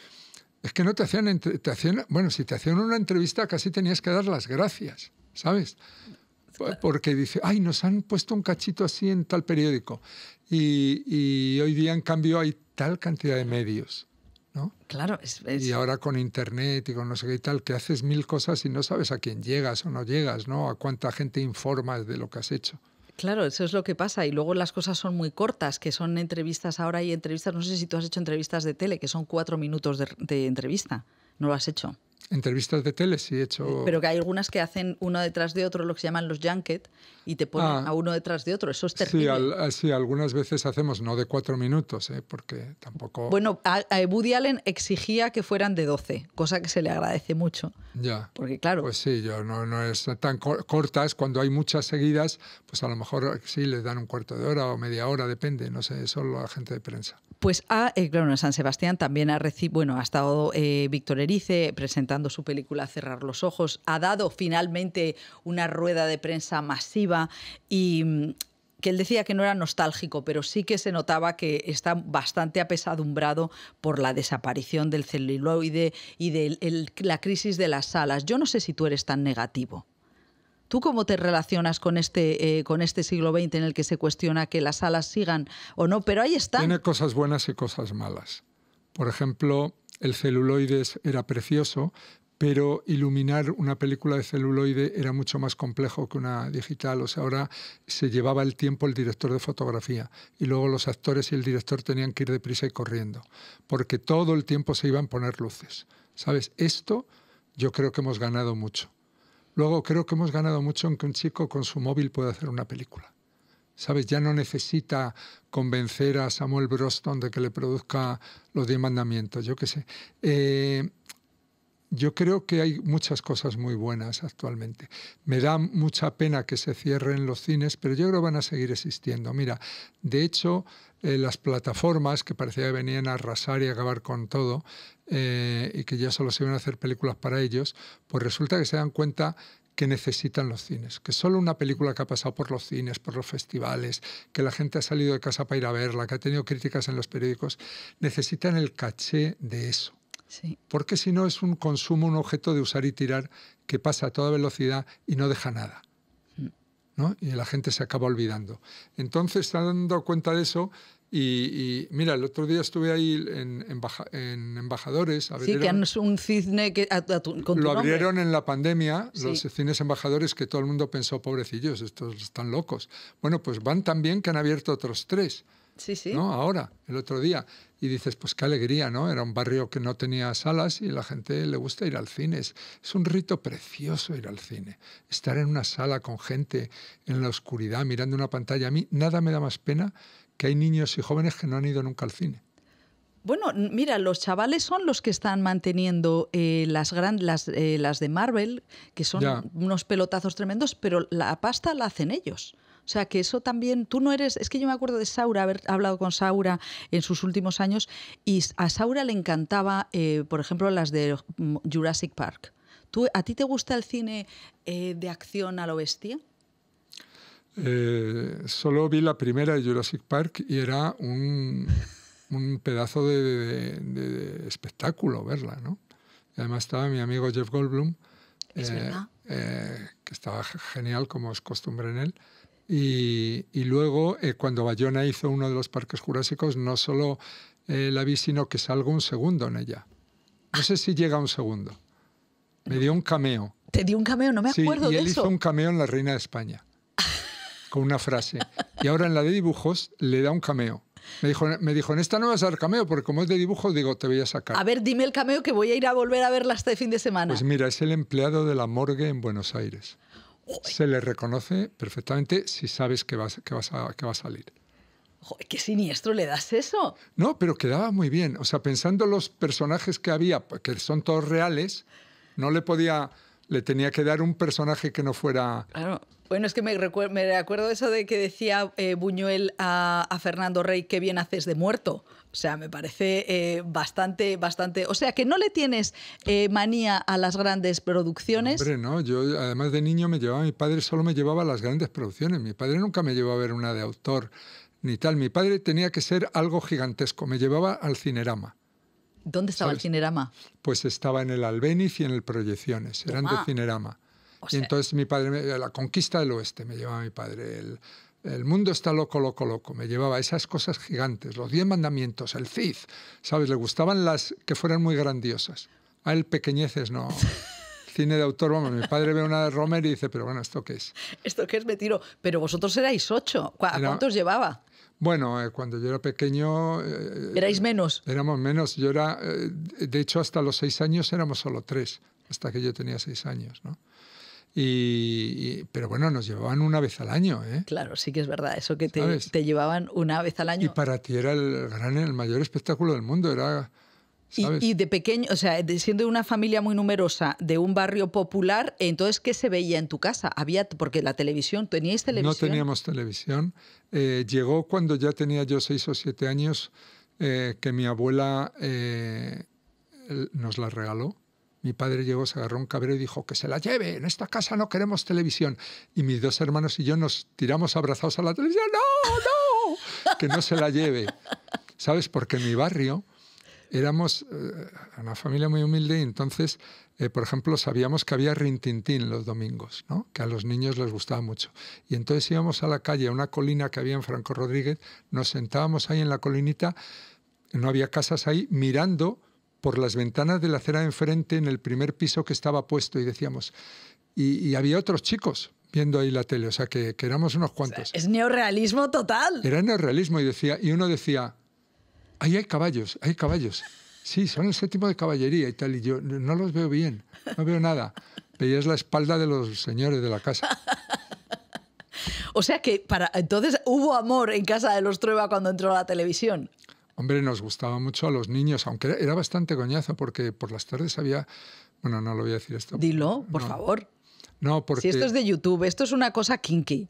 es que no te hacían, te bueno, si te hacían una entrevista casi tenías que dar las gracias, ¿sabes? Porque dice, ay, nos han puesto un cachito así en tal periódico. Y, hoy día, en cambio, hay tal cantidad de medios, ¿no? Claro, es, Y ahora con internet y con no sé qué y tal, que haces mil cosas y no sabes a quién llegas o no llegas, ¿no? A cuánta gente informas de lo que has hecho. Claro, eso es lo que pasa. Y luego las cosas son muy cortas, que son entrevistas ahora y entrevistas, no sé si tú has hecho entrevistas de tele, que son cuatro minutos de, de entrevista. No lo has hecho. Entrevistas de tele sí he hecho. Eh, pero que hay algunas que hacen uno detrás de otro, lo que se llaman los junket, y te ponen ah. a uno detrás de otro. Eso es terrible. Eh, sí, algunas veces hacemos no de cuatro minutos, eh, porque tampoco. Bueno, a, Woody Allen exigía que fueran de doce, cosa que se le agradece mucho. Ya. Porque claro. Pues sí, yo no, es tan cortas. Cuando hay muchas seguidas, pues a lo mejor sí les dan un cuarto de hora o media hora, depende. No sé, eso la gente de prensa. Pues a, eh, claro, en San Sebastián también ha bueno, ha estado eh, Víctor Erice presentando su película Cerrar los Ojos, ha dado finalmente una rueda de prensa masiva y mm, que él decía que no era nostálgico, pero sí que se notaba que está bastante apesadumbrado por la desaparición del celuloide y de la crisis de las salas. Yo no sé si tú eres tan negativo. ¿Tú cómo te relacionas con este, eh, con este siglo XX en el que se cuestiona que las alas sigan o no? Pero ahí está. Tiene cosas buenas y cosas malas. Por ejemplo, el celuloides era precioso, pero iluminar una película de celuloide era mucho más complejo que una digital. O sea, ahora se llevaba el tiempo el director de fotografía y luego los actores y el director tenían que ir deprisa y corriendo, porque todo el tiempo se iban a poner luces. ¿Sabes? Esto yo creo que hemos ganado mucho. Luego creo que hemos ganado mucho en que un chico con su móvil pueda hacer una película. ¿Sabes? Ya no necesita convencer a Samuel Broston de que le produzca los diez mandamientos, yo qué sé. Eh, yo creo que hay muchas cosas muy buenas actualmente. Me da mucha pena que se cierren los cines, pero yo creo que van a seguir existiendo. Mira, de hecho, eh, las plataformas que parecía que venían a arrasar y acabar con todo, eh, y que ya solo se iban a hacer películas para ellos, pues resulta que se dan cuenta que necesitan los cines, que solo una película que ha pasado por los cines, por los festivales, que la gente ha salido de casa para ir a verla, que ha tenido críticas en los periódicos, necesitan el caché de eso. Porque si no es un consumo, un objeto de usar y tirar que pasa a toda velocidad y no deja nada. Mm. ¿no? Y la gente se acaba olvidando. Entonces, se dando cuenta de eso. Y, mira, el otro día estuve ahí en, embajadores. sí, que es un cisne que, Lo abrieron en la pandemia, los cines embajadores, que todo el mundo pensó, pobrecillos, estos están locos. Bueno, pues van tan bien que han abierto otros tres. ¿no? Ahora, el otro día. Y dices, pues qué alegría, ¿no? Era un barrio que no tenía salas y la gente le gusta ir al cine. Es, un rito precioso ir al cine. Estar en una sala con gente en la oscuridad, mirando una pantalla. A mí nada me da más pena que hay niños y jóvenes que no han ido nunca al cine. Bueno, mira, los chavales son los que están manteniendo eh, las, grandes, eh, las, de Marvel, que son unos pelotazos tremendos, pero la pasta la hacen ellos. O sea, que eso también, tú no eres, es que yo me acuerdo de Saura, haber hablado con Saura en sus últimos años, y a Saura le encantaba, eh, por ejemplo, las de mm, Jurassic Park. ¿Tú, ¿A ti te gusta el cine eh, de acción a lo bestia? Eh, solo vi la primera de Jurassic Park y era un, pedazo de, espectáculo verla, ¿no? Y además estaba mi amigo Jeff Goldblum, que estaba genial como es costumbre en él, y, luego, eh, cuando Bayona hizo uno de los parques jurásicos, no solo eh, la vi, sino que salgo un segundo en ella. No sé si llega un segundo. Me dio un cameo. ¿Te dio un cameo? No me acuerdo sí, y él hizo un cameo en La Reina de España, con una frase. Y ahora en la de dibujos le da un cameo. Me dijo, me dijo, en esta no vas a dar cameo, porque como es de dibujos, digo, te voy a sacar. A ver, dime el cameo que voy a ir a volver a verla este fin de semana. Pues mira, es el empleado de la morgue en Buenos Aires. Se le reconoce perfectamente si sabes que, va a salir. qué siniestro le das eso. No, pero quedaba muy bien. O sea, pensando los personajes que había, que son todos reales, no le podía le tenía que dar un personaje que no fuera... Claro. Bueno, es que me, recuerdo, acuerdo eso de que decía eh, Buñuel a, Fernando Rey, qué bien haces de muerto. O sea, me parece eh, bastante, bastante... O sea, que no le tienes eh, manía a las grandes producciones. Hombre, no. Yo, además de niño, me llevaba... Mi padre solo me llevaba a las grandes producciones. Mi padre nunca me llevó a ver una de autor ni tal. Mi padre tenía que ser algo gigantesco. Me llevaba al cinerama. ¿Dónde estaba el Cinerama? Pues estaba en el Albeniz y en el Proyecciones, eran de ah. Cinerama. Y entonces mi padre, la conquista del oeste me llevaba mi padre, el, mundo está loco, loco, loco. Me llevaba esas cosas gigantes, los diez mandamientos, el Cid, ¿sabes? Le gustaban las que fueran muy grandiosas. A él pequeñeces no. (laughs) Cine de autor, vamos, mi padre ve una de Romero y dice, pero bueno, ¿esto qué es? ¿Esto qué es? Me tiro. Pero vosotros erais ocho. ¿A cuántos llevaba? Bueno, eh, cuando yo era pequeño... Eh, ¿Erais menos? Éramos menos. Yo era, eh, de hecho, hasta los seis años éramos solo tres, hasta que yo tenía seis años, ¿no? Y, pero bueno, nos llevaban una vez al año. Claro, sí que es verdad, eso que te, te, llevaban una vez al año. Y para ti era el gran, el mayor espectáculo del mundo, era y, de pequeño, o sea, siendo de una familia muy numerosa, de un barrio popular, entonces, ¿qué se veía en tu casa? Había, porque la televisión, ¿teníais televisión? No teníamos televisión. Eh, llegó cuando ya tenía yo seis o siete años, eh, que mi abuela eh, nos la regaló. Mi padre llegó, se agarró un cabrero y dijo, que se la lleve, en esta casa no queremos televisión. Y mis dos hermanos y yo nos tiramos abrazados a la televisión, no, no, que no se la lleve. (laughs) ¿Sabes? Porque en mi barrio éramos eh, una familia muy humilde y entonces, eh, por ejemplo, sabíamos que había rintintín los domingos, ¿no? que a los niños les gustaba mucho. Y entonces íbamos a la calle, a una colina que había en Franco Rodríguez, nos sentábamos ahí en la colinita, no había casas ahí, mirando por las ventanas de la acera de enfrente en el primer piso que estaba puesto y decíamos, y, había otros chicos, viendo ahí la tele, o sea que, éramos unos cuantos. es neorrealismo total. Era neorrealismo y decía, y uno decía, Ahí hay caballos, hay caballos. Sí, son ese tipo de caballería y tal, y yo no los veo bien, no veo nada. es la espalda de los señores de la casa. (laughs) O sea que para entonces hubo amor en casa de los Trueba cuando entró la televisión. Hombre, nos gustaba mucho a los niños, aunque era, bastante coñazo porque por las tardes había, bueno, no lo voy a decir esto. Dilo, por favor. No, porque Si esto es de YouTube, esto es una cosa kinky.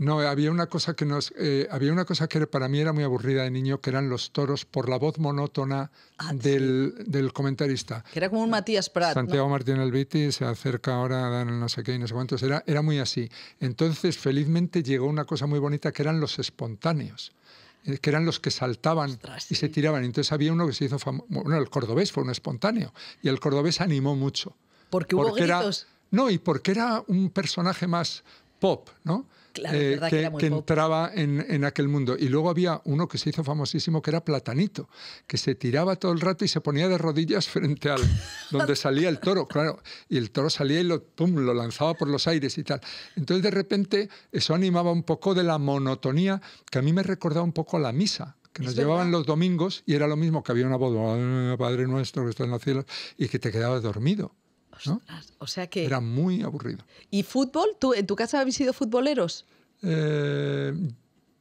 No, había una cosa que nos, eh, había una cosa que para mí era muy aburrida de niño, que eran los toros por la voz monótona ah, del, del, comentarista. Que era como un Matías Prat. Santiago Martín Elviti se acerca ahora, dan no sé qué y no sé cuántos. Era, era muy así. Entonces, felizmente llegó una cosa muy bonita que eran los espontáneos eh, que eran los que saltaban y se tiraban. Entonces había uno que se hizo famoso, bueno, el cordobés fue un espontáneo, y el cordobés animó mucho. Porque hubo no, y porque era un personaje más, pop, ¿no? Eh, que, entraba en, aquel mundo. Y luego había uno que se hizo famosísimo que era Platanito, que se tiraba todo el rato y se ponía de rodillas (laughs) frente al donde salía el toro, claro. Y el toro salía y lo, pum, lo lanzaba por los aires y tal. Entonces de repente eso animaba un poco de la monotonía que a mí me recordaba un poco a la misa que nos llevaban los domingos y era lo mismo que había una voz, Padre nuestro que está en los cielos, y que te quedabas dormido. O sea que... Era muy aburrido. ¿Y fútbol? ¿Tú, ¿En tu casa habéis sido futboleros? Eh,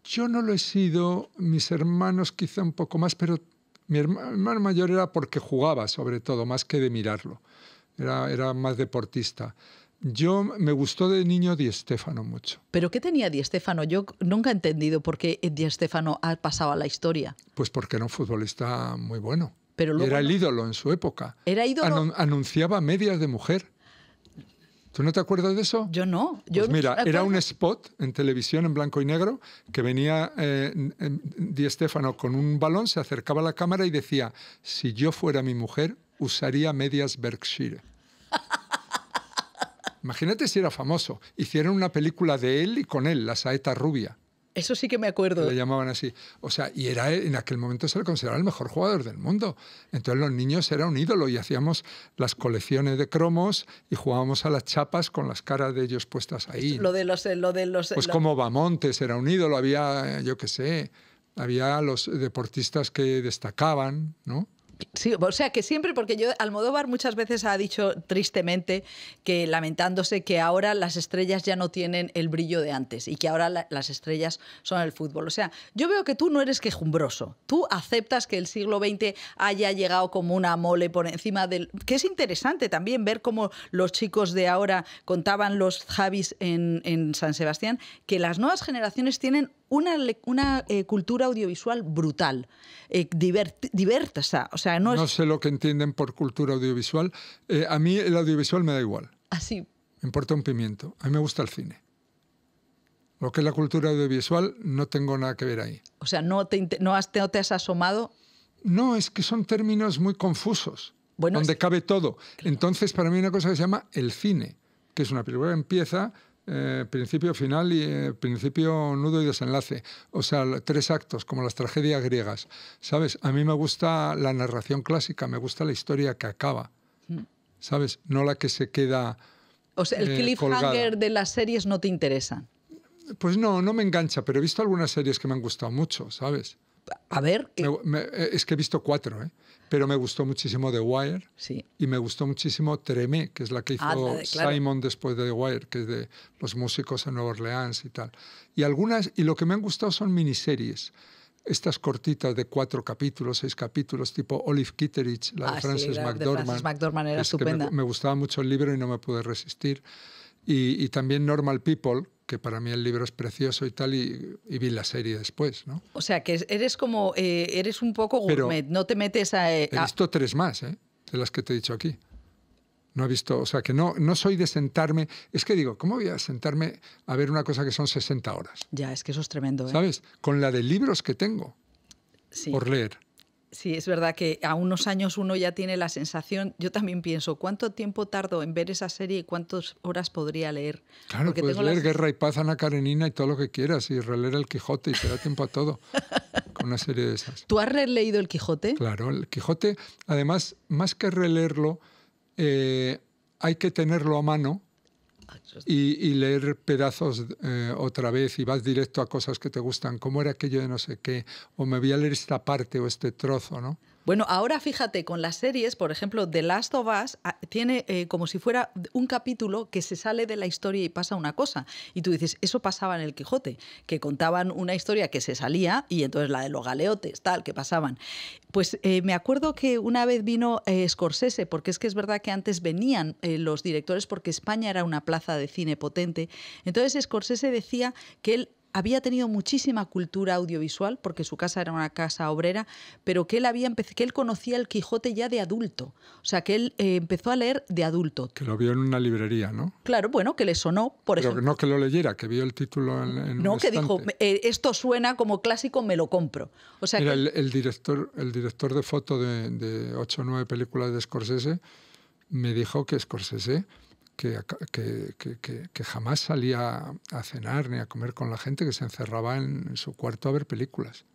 yo no lo he sido, mis hermanos quizá un poco más, pero mi hermano mayor era porque jugaba sobre todo, más que de mirarlo. Era, más deportista. Yo me gustó de niño Di stefano mucho. ¿Pero qué tenía Di Estefano. Yo nunca he entendido por qué Di Stéfano ha pasado a la historia. Pues porque no un futbolista muy bueno era el ídolo en su época. Era ídolo. anunciaba medias de mujer. ¿Tú no te acuerdas de eso? Yo no. Pues yo mira, era un spot en televisión en blanco y negro que venía eh, Di con un balón, se acercaba a la cámara y decía, si yo fuera mi mujer, usaría medias Berkshire. (laughs) Imagínate si era famoso. Hicieron una película de él y con él, La Saeta Rubia. Eso sí que me acuerdo. Le llamaban así. O sea, y era en aquel momento se le consideraba el mejor jugador del mundo. Entonces los niños era un ídolo y hacíamos las colecciones de cromos y jugábamos a las chapas con las caras de ellos puestas ahí. Lo de los... Eh, lo de los pues como Bamontes era un ídolo, había, eh, yo qué sé, había los deportistas que destacaban, ¿no? Sí, o sea que siempre, porque yo, Almodóvar muchas veces ha dicho tristemente que lamentándose que ahora las estrellas ya no tienen el brillo de antes y que ahora las estrellas son el fútbol. O sea, yo veo que tú no eres quejumbroso, tú aceptas que el siglo XX haya llegado como una mole por encima del... que es interesante también ver cómo los chicos de ahora contaban los Javis en San Sebastián, que las nuevas generaciones tienen una, una eh, cultura audiovisual brutal, eh, diversa. O sea, no, no sé lo que entienden por cultura audiovisual. Eh, a mí el audiovisual me da igual. Así. Ah, me importa un pimiento. A mí me gusta el cine. Lo que es la cultura audiovisual no tengo nada que ver ahí. O sea, no te, no has, te has asomado. No, es que son términos muy confusos, donde cabe todo. Entonces, para mí hay una cosa que se llama el cine, que es una película que empieza eh, principio final y eh, principio nudo y desenlace. O sea, tres actos, como las tragedias griegas. ¿Sabes? A mí me gusta la narración clásica, me gusta la historia que acaba. Mm. ¿Sabes? No la que se queda. O sea, el eh, cliffhanger de las series no te interesa. Pues no, no me engancha, pero he visto algunas series que me han gustado mucho, ¿sabes? a ver. Eh, es que he visto cuatro, ¿eh? pero me gustó muchísimo The Wire y me gustó muchísimo Tremé, que es la que hizo Simon después de The Wire, que es de los músicos en Nueva Orleans y tal. Y algunas, y lo que me han gustado son miniseries. Estas cortitas de cuatro capítulos, seis capítulos, tipo Olive Kitteridge, la de ah, Frances McDormand. Frances McDormand era es estupenda. me gustaba mucho el libro y no me pude resistir. Y, también Normal People, que para mí el libro es precioso y tal, y, vi la serie después. ¿no? O sea, que eres como, eh, eres un poco gourmet, no te metes a, eh, He visto tres más, ¿eh? de las que te he dicho aquí. No he visto, o sea, que no, no soy de sentarme. Es que digo, ¿cómo voy a sentarme a ver una cosa que son 60 horas? Ya, es que eso es tremendo. ¿eh? ¿Sabes? Con la de libros que tengo por leer. Sí, es verdad que a unos años uno ya tiene la sensación, yo también pienso, ¿cuánto tiempo tardo en ver esa serie y cuántas horas podría leer? Claro, puedes leer Guerra y Paz, Ana Karenina y todo lo que quieras, y releer El Quijote y te da tiempo a todo (laughs) con una serie de esas. ¿Tú has releído El Quijote? Claro, El Quijote, además, más que releerlo, eh, hay que tenerlo a mano y, leer pedazos eh, otra vez y vas directo a cosas que te gustan, como era aquello de no sé qué, o me voy a leer esta parte o este trozo, ¿no? Bueno, ahora fíjate, con las series, por ejemplo, The Last of Us ah, tiene eh, como si fuera un capítulo que se sale de la historia y pasa una cosa. Y tú dices, eso pasaba en El Quijote, que contaban una historia que se salía y entonces la de los galeotes, tal, que pasaban. Pues eh, me acuerdo que una vez vino eh, Scorsese, porque es que es verdad que antes venían los directores porque España era una plaza de cine potente. Entonces Scorsese decía que él había tenido muchísima cultura audiovisual, porque su casa era una casa obrera, pero que él, había que él conocía el Quijote ya de adulto. O sea, que él eh, empezó a leer de adulto. Que lo vio en una librería, ¿no? Claro, bueno, que le sonó, por ejemplo. no que lo leyera, que vio el título en, en No, que dijo, eh, esto suena como clásico, me lo compro. O sea, el, director, el director de foto de, de 8 o 9 películas de Scorsese me dijo que Scorsese que, jamás salía a cenar ni a comer con la gente, que se encerraba en, su cuarto a ver películas.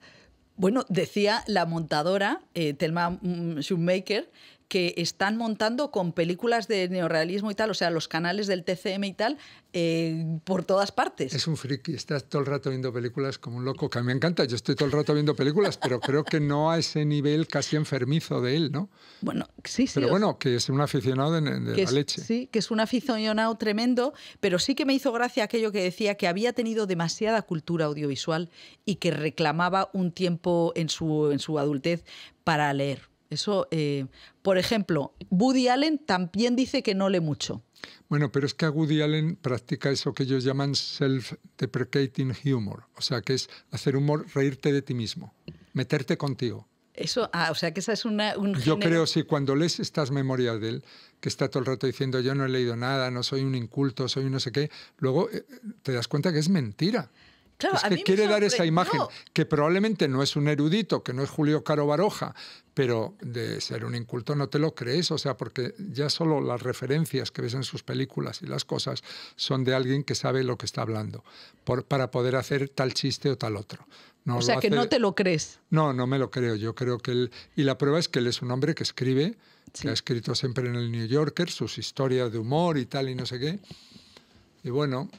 Bueno, decía la montadora eh, Thelma Shoemaker que están montando con películas de neorrealismo y tal, o sea, los canales del TCM y tal, eh, por todas partes. Es un friki, estás todo el rato viendo películas como un loco, que a mí me encanta, yo estoy todo el rato viendo películas, pero creo que no a ese nivel casi enfermizo de él, ¿no? Bueno, sí, sí. Pero bueno, que es un aficionado de, la leche. Sí, que es un aficionado tremendo, pero sí que me hizo gracia aquello que decía que había tenido demasiada cultura audiovisual y que reclamaba un tiempo en su, en su adultez para leer eso, eh, por ejemplo, Woody Allen también dice que no lee mucho. Bueno, pero es que Woody Allen practica eso que ellos llaman self-deprecating humor, o sea, que es hacer humor, reírte de ti mismo, meterte contigo. Eso, ah, o sea que esa es una... yo creo, sí, cuando lees estas memorias de él, que está todo el rato diciendo yo no he leído nada, no soy un inculto, soy no sé qué, luego eh, te das cuenta que es mentira es que quiere dar esa imagen, que probablemente no es un erudito, que no es Julio Caro Baroja, pero de ser un inculto no te lo crees, o sea, porque ya solo las referencias que ves en sus películas y las cosas son de alguien que sabe lo que está hablando, para poder hacer tal chiste o tal otro. o sea, que no te lo crees. No, no me lo creo. Yo creo que él... Y la prueba es que él es un hombre que escribe, que ha escrito siempre en el New Yorker sus historias de humor y tal y no sé qué. Y bueno,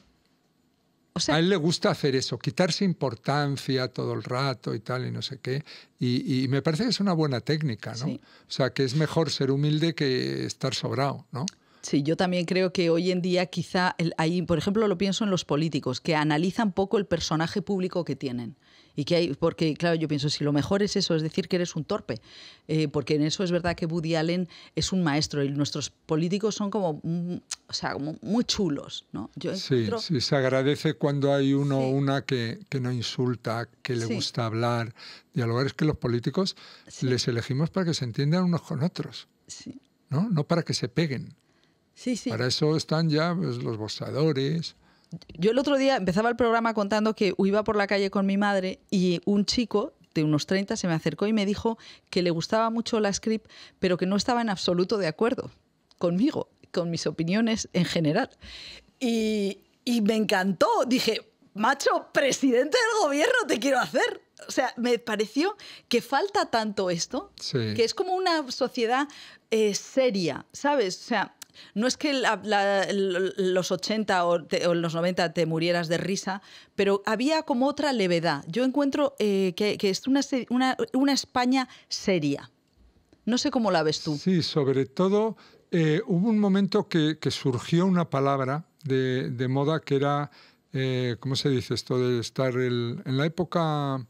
a él le gusta hacer eso, quitarse importancia todo el rato y tal, y no sé qué. Y, me parece que es una buena técnica, ¿no? O sea, que es mejor ser humilde que estar sobrado, ¿no? Sí, yo también creo que hoy en día quizá, hay, por ejemplo, lo pienso en los políticos, que analizan poco el personaje público que tienen. Y que hay, porque claro, yo pienso, si lo mejor es eso, es decir que eres un torpe, eh, porque en eso es verdad que Woody Allen es un maestro y nuestros políticos son como, mm, o sea, como muy chulos, ¿no? sí, sí, se agradece cuando hay uno o una que, que, no insulta, que le gusta hablar, dialogar, es que los políticos les elegimos para que se entiendan unos con otros, ¿no? No para que se peguen. Para eso están ya pues, los bozadores yo el otro día empezaba el programa contando que iba por la calle con mi madre y un chico de unos 30 se me acercó y me dijo que le gustaba mucho la script, pero que no estaba en absoluto de acuerdo conmigo, con mis opiniones en general. Y, me encantó. Dije, macho, presidente del gobierno te quiero hacer. O sea, me pareció que falta tanto esto, que es como una sociedad eh, seria, ¿sabes? O sea, no es que los 80 o, los 90 te murieras de risa, pero había como otra levedad. Yo encuentro eh, que, es una, España seria. No sé cómo la ves tú. Sí, sobre todo eh, hubo un momento que, surgió una palabra de, moda que era, eh, ¿cómo se dice esto? De estar en la época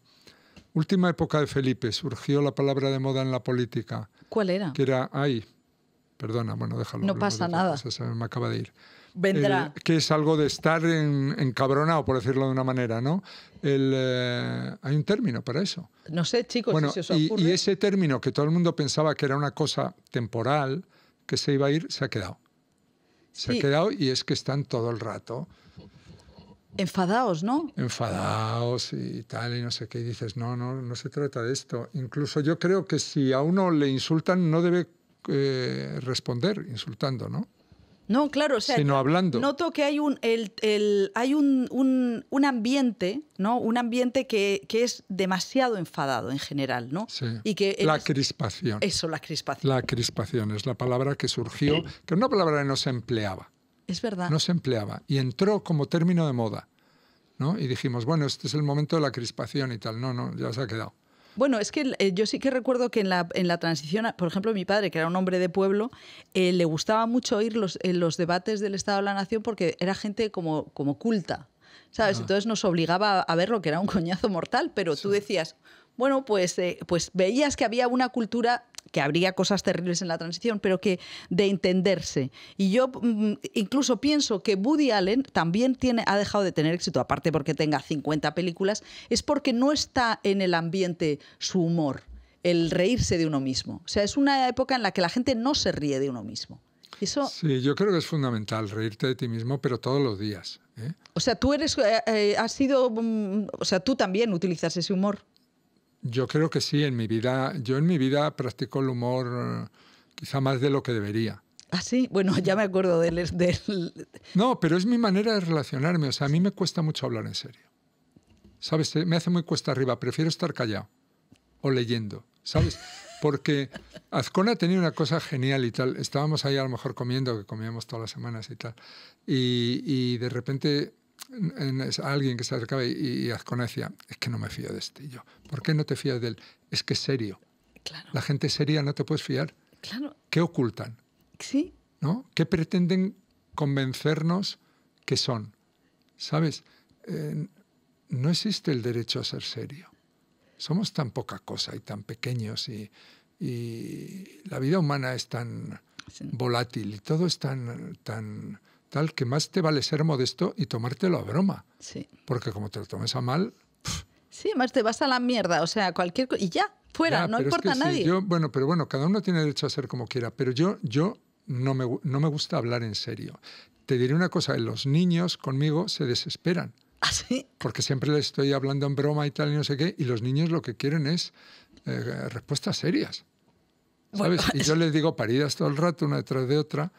última época de Felipe surgió la palabra de moda en la política. ¿Cuál era? Que era, ay, Perdona, bueno, déjalo. No pasa nada. me acaba de ir. Vendrá. que es algo de estar en, encabronado, por decirlo de una manera, ¿no? Eh, hay un término para eso. No sé, chicos, bueno, si Y, ese término que todo el mundo pensaba que era una cosa temporal, que se iba a ir, se ha quedado. Se ha quedado y es que están todo el rato. Enfadados, ¿no? Enfadados y tal, y no sé qué. Y dices, no, no, no se trata de esto. Incluso yo creo que si a uno le insultan, no debe eh, responder insultando, ¿no? No, claro, o sino hablando. noto que hay un, hay un, ambiente, ¿no? Un ambiente que, es demasiado enfadado en general, ¿no? Sí. Y que la crispación. Eso, la crispación. La crispación es la palabra que surgió, que es una palabra que no se empleaba. Es verdad. No se empleaba y entró como término de moda, ¿no? Y dijimos, bueno, este es el momento de la crispación y tal. No, no, ya se ha quedado. Bueno, es que eh, yo sí que recuerdo que en la, en la transición, por ejemplo, mi padre, que era un hombre de pueblo, eh, le gustaba mucho oír los, eh, los debates del Estado de la Nación porque era gente como, como culta. ¿Sabes? Entonces nos obligaba a verlo, que era un coñazo mortal, pero tú decías, bueno, pues, pues veías que había una cultura que habría cosas terribles en la transición, pero que de entenderse. Y yo mm, incluso pienso que Woody Allen también tiene, ha dejado de tener éxito, aparte porque tenga 50 películas, es porque no está en el ambiente su humor, el reírse de uno mismo. O sea, es una época en la que la gente no se ríe de uno mismo. Sí, yo creo que es fundamental reírte de ti mismo, pero todos los días. ¿eh? O sea, tú eres, eh, eh, sido, mm, o sea, tú también utilizas ese humor. Yo creo que sí, en mi vida, yo en mi vida practico el humor quizá más de lo que debería. Ah, sí, bueno, ya me acuerdo del, del... No, pero es mi manera de relacionarme, o sea, a mí me cuesta mucho hablar en serio. ¿Sabes? Me hace muy cuesta arriba, prefiero estar callado o leyendo, ¿sabes? Porque Azcona tenía una cosa genial y tal, estábamos ahí a lo mejor comiendo, que comíamos todas las semanas y tal, y, y de repente a alguien que se acercaba y, y Azconecia, es que no me fío de este. yo, ¿por qué no te fías de él? Es que es serio. La gente seria no te puedes fiar. Claro. ¿Qué ocultan? Sí. ¿No? ¿Qué pretenden convencernos que son? ¿Sabes? no existe el derecho a ser serio. Somos tan poca cosa y tan pequeños y, y la vida humana es tan volátil y todo es tan, tan tal que más te vale ser modesto y tomártelo a broma. Sí. Porque como te lo tomes a mal... Sí, más te vas a la mierda, o sea, cualquier... cosa, Y ya, fuera, no importa a nadie. bueno, pero bueno, cada uno tiene derecho a ser como quiera, pero yo, yo no, me, no me gusta hablar en serio. Te diré una cosa, los niños conmigo se desesperan. ¿así? ¿Ah, Porque siempre les estoy hablando en broma y tal y no sé qué, y los niños lo que quieren es eh, respuestas serias y yo les digo paridas todo el rato, una detrás de otra.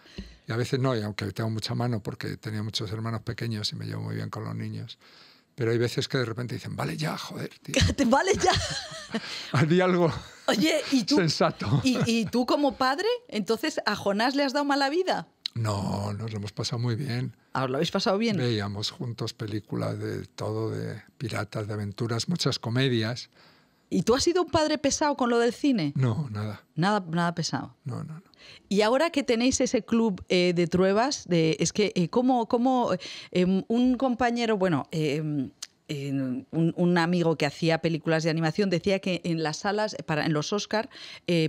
Y a veces no, y aunque tengo mucha mano porque tenía muchos hermanos pequeños y me llevo muy bien con los niños. Pero hay veces que de repente dicen, vale ya, joder, tío. (laughs) vale ya. (laughs) Haría algo sensato. ¿y, tú como padre, entonces a Jonás le has dado mala vida? No, nos lo hemos pasado muy bien. Ah, lo habéis pasado bien? Veíamos juntos películas de todo, de piratas, de aventuras, muchas comedias. ¿Y tú has sido un padre pesado con lo del cine? No, nada. Nada, nada pesado. No, no, no. Y ahora que tenéis ese club eh, de pruebas, es que eh, como, como eh, em, un compañero, bueno, em, un, amigo que hacía películas de animación decía que en las salas, para, en los Oscar,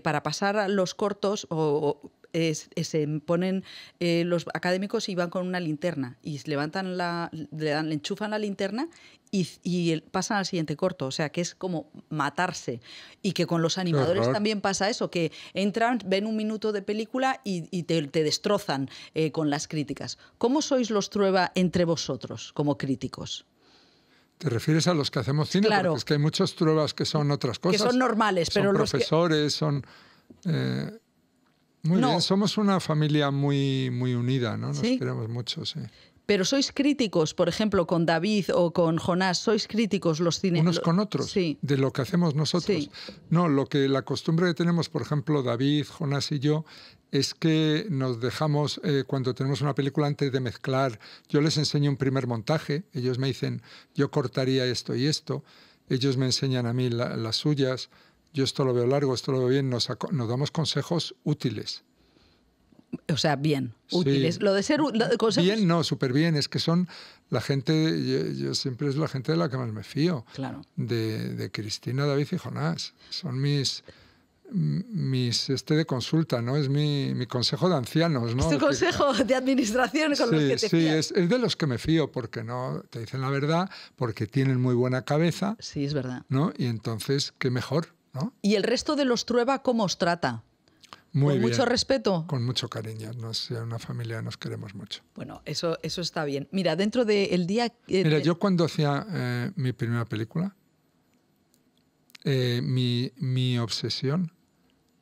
para pasar los cortos o eh, se ponen eh, los académicos y van con una linterna y levantan la, le, dan, le enchufan la linterna y, pasan al siguiente corto. O sea, que es como matarse. Y que con los animadores también pasa eso, que entran, ven un minuto de película y, te, destrozan eh, con las críticas. ¿Cómo sois los Trueba entre vosotros como críticos? ¿Te refieres a los que hacemos cine? Claro. Porque es que hay muchas Truebas que son otras cosas. Que son normales, son pero profesores, profesores son... Muy bien, somos una familia muy, muy unida, ¿no? Nos queremos mucho, sí. Pero sois críticos, por ejemplo, con David o con Jonás, sois críticos los cines. Unos con otros, de lo que hacemos nosotros. No, lo que la costumbre que tenemos, por ejemplo, David, Jonás y yo, es que nos dejamos, eh, cuando tenemos una película, antes de mezclar, yo les enseño un primer montaje, ellos me dicen, yo cortaría esto y esto, ellos me enseñan a mí las suyas yo esto lo veo largo, esto lo veo bien, nos, nos damos consejos útiles. O sea, bien, útiles. Lo de ser consejos... Bien, no, súper bien. Es que son la gente, yo, siempre es la gente de la que más me fío. Claro. De, de Cristina, David y Jonás. Son mis mis este de consulta, ¿no? Es mi, consejo de ancianos, ¿no? Es tu consejo de administración con los que te Sí, es, es, de los que me fío, porque no te dicen la verdad, porque tienen muy buena cabeza. Sí, es verdad. ¿No? Y entonces, qué mejor. ¿Y el resto de los Trueba cómo os trata? con mucho respeto. Con mucho cariño. Nos, una familia nos queremos mucho. Bueno, eso, eso está bien. Mira, dentro del día. Mira, yo cuando hacía eh, mi primera película, eh, mi, mi obsesión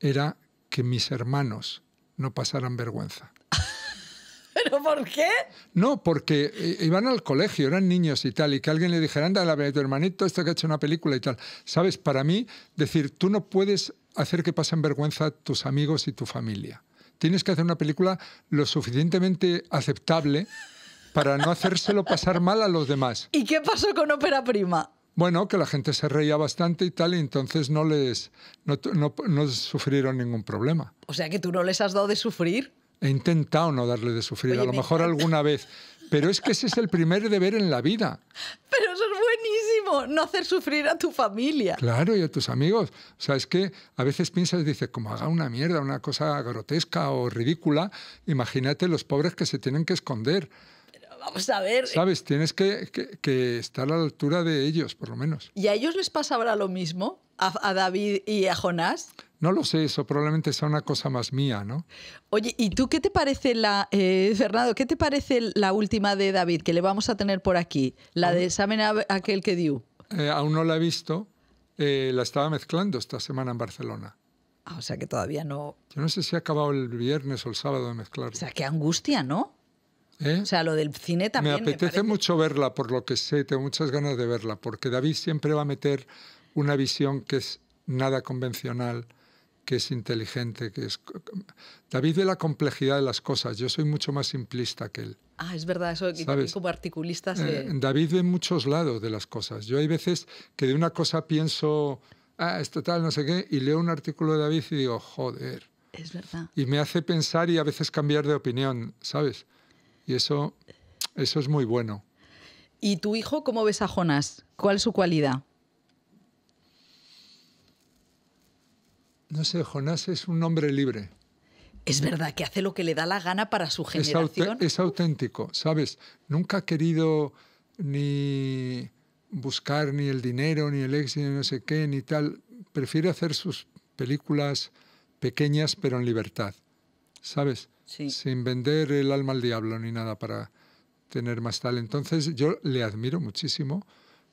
era que mis hermanos no pasaran vergüenza. ¿Pero por qué? No, porque eh, iban al colegio, eran niños y tal, y que alguien le dijera, anda, la tu hermanito, esto que ha hecho una película y tal. Sabes, para mí, decir, tú no puedes hacer que pasen vergüenza tus amigos y tu familia. Tienes que hacer una película lo suficientemente aceptable para no hacérselo pasar mal a los demás. ¿Y qué pasó con Ópera Prima? Bueno, que la gente se reía bastante y tal, y entonces no les no sufrieron ningún problema. O sea que tú no les has dado de sufrir. He intentado no darle de sufrir, a lo mejor alguna vez. Pero es que ese es el primer deber en la vida. Pero eso es buenísimo, no hacer sufrir a tu familia. Claro, y a tus amigos. O sea, es que a veces piensas y dices, como haga una mierda, una cosa grotesca o ridícula, imagínate los pobres que se tienen que esconder. vamos a ver. Eh. Sabes, tienes que, que, estar a la altura de ellos, por lo menos. ¿Y a ellos les pasará lo mismo? a, David y a Jonás? No lo sé, eso probablemente sea una cosa más mía, ¿no? Oye, ¿y tú qué te parece la, eh, Fernando, qué te parece la última de David que le vamos a tener por aquí? La de examen aquel que dio. Eh, aún no la he visto, eh, la estaba mezclando esta semana en Barcelona. Ah, o sea que todavía no... Yo no sé si ha acabado el viernes o el sábado de mezclar. O sea, qué angustia, ¿no? O sea, lo del cine también. Me apetece mucho verla, por lo que sé, tengo muchas ganas de verla, porque David siempre va a meter una visión que es nada convencional que es inteligente, que es... David ve la complejidad de las cosas, yo soy mucho más simplista que él. Ah, es verdad, eso ¿sabes? como articulista eh, David ve muchos lados de las cosas. Yo hay veces que de una cosa pienso, ah, esto tal, no sé qué, y leo un artículo de David y digo, joder. Es verdad. Y me hace pensar y a veces cambiar de opinión, ¿sabes? Y eso, eso es muy bueno. ¿Y tu hijo cómo ves a Jonas? ¿Cuál es su cualidad? No sé, Jonás es un hombre libre. Es verdad que hace lo que le da la gana para su generación. Es, auténtico, ¿sabes? Nunca ha querido ni buscar ni el dinero, ni el éxito, ni no sé qué, ni tal. Prefiere hacer sus películas pequeñas pero en libertad, ¿sabes? Sin vender el alma al diablo ni nada para tener más tal. Entonces yo le admiro muchísimo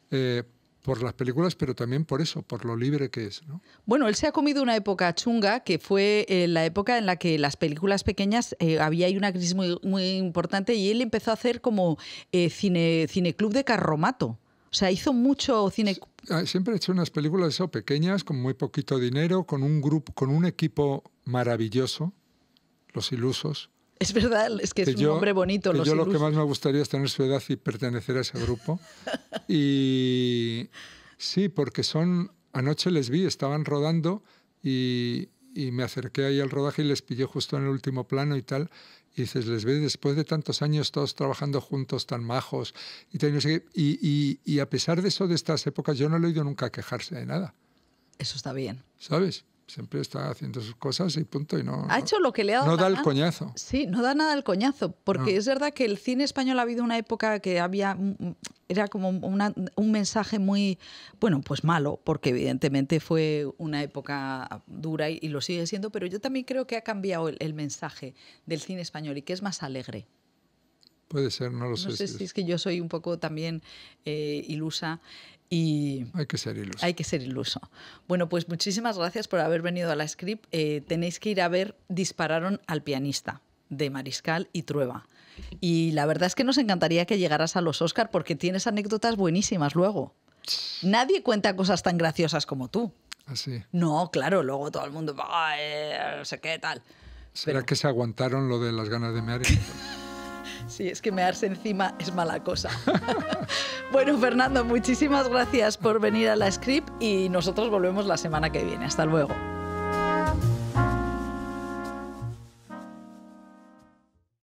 eh, por las películas, pero también por eso, por lo libre que es. ¿no? Bueno, él se ha comido una época chunga, que fue eh, la época en la que las películas pequeñas eh, había una crisis muy, importante y él empezó a hacer como eh, cine, cineclub de carromato. O sea, hizo mucho cine. Ah, siempre ha hecho unas películas pequeñas, con muy poquito dinero, con un grupo, con un equipo maravilloso, Los Ilusos, es verdad, es que, es un hombre bonito. yo lo que más me gustaría es tener su edad y pertenecer a ese grupo. y sí, porque son. Anoche les vi, estaban rodando y, me acerqué ahí al rodaje y les pillé justo en el último plano y tal. Y dices, les ves después de tantos años todos trabajando juntos, tan majos. Y, y, a pesar de eso, de estas épocas, yo no le he oído nunca quejarse de nada. Eso está bien. ¿Sabes? Siempre está haciendo sus cosas y punto. Y no, ha hecho lo que le ha dado. No da el coñazo. Sí, no da nada el coñazo. Porque es verdad que el cine español ha habido una época que había. Mm, mm, era como un mensaje muy. Bueno, pues malo, porque evidentemente fue una época dura y, lo sigue siendo. Pero yo también creo que ha cambiado el, mensaje del cine español y que es más alegre. Puede ser, no lo sé. No sé si es. que yo soy un poco también eh, ilusa y hay que ser iluso. Hay que ser iluso. Bueno, pues muchísimas gracias por haber venido a la script. Eh, tenéis que ir a ver Dispararon al pianista de Mariscal y Trueba. Y la verdad es que nos encantaría que llegaras a los Oscar porque tienes anécdotas buenísimas luego. Nadie cuenta cosas tan graciosas como tú. Así. Ah, no, claro, luego todo el mundo, eh, no sé qué, tal. ¿Será que se aguantaron lo de las ganas de mear? (laughs) Sí, es que mearse encima es mala cosa. (laughs) bueno, Fernando, muchísimas gracias por venir a la script y nosotros volvemos la semana que viene. Hasta luego.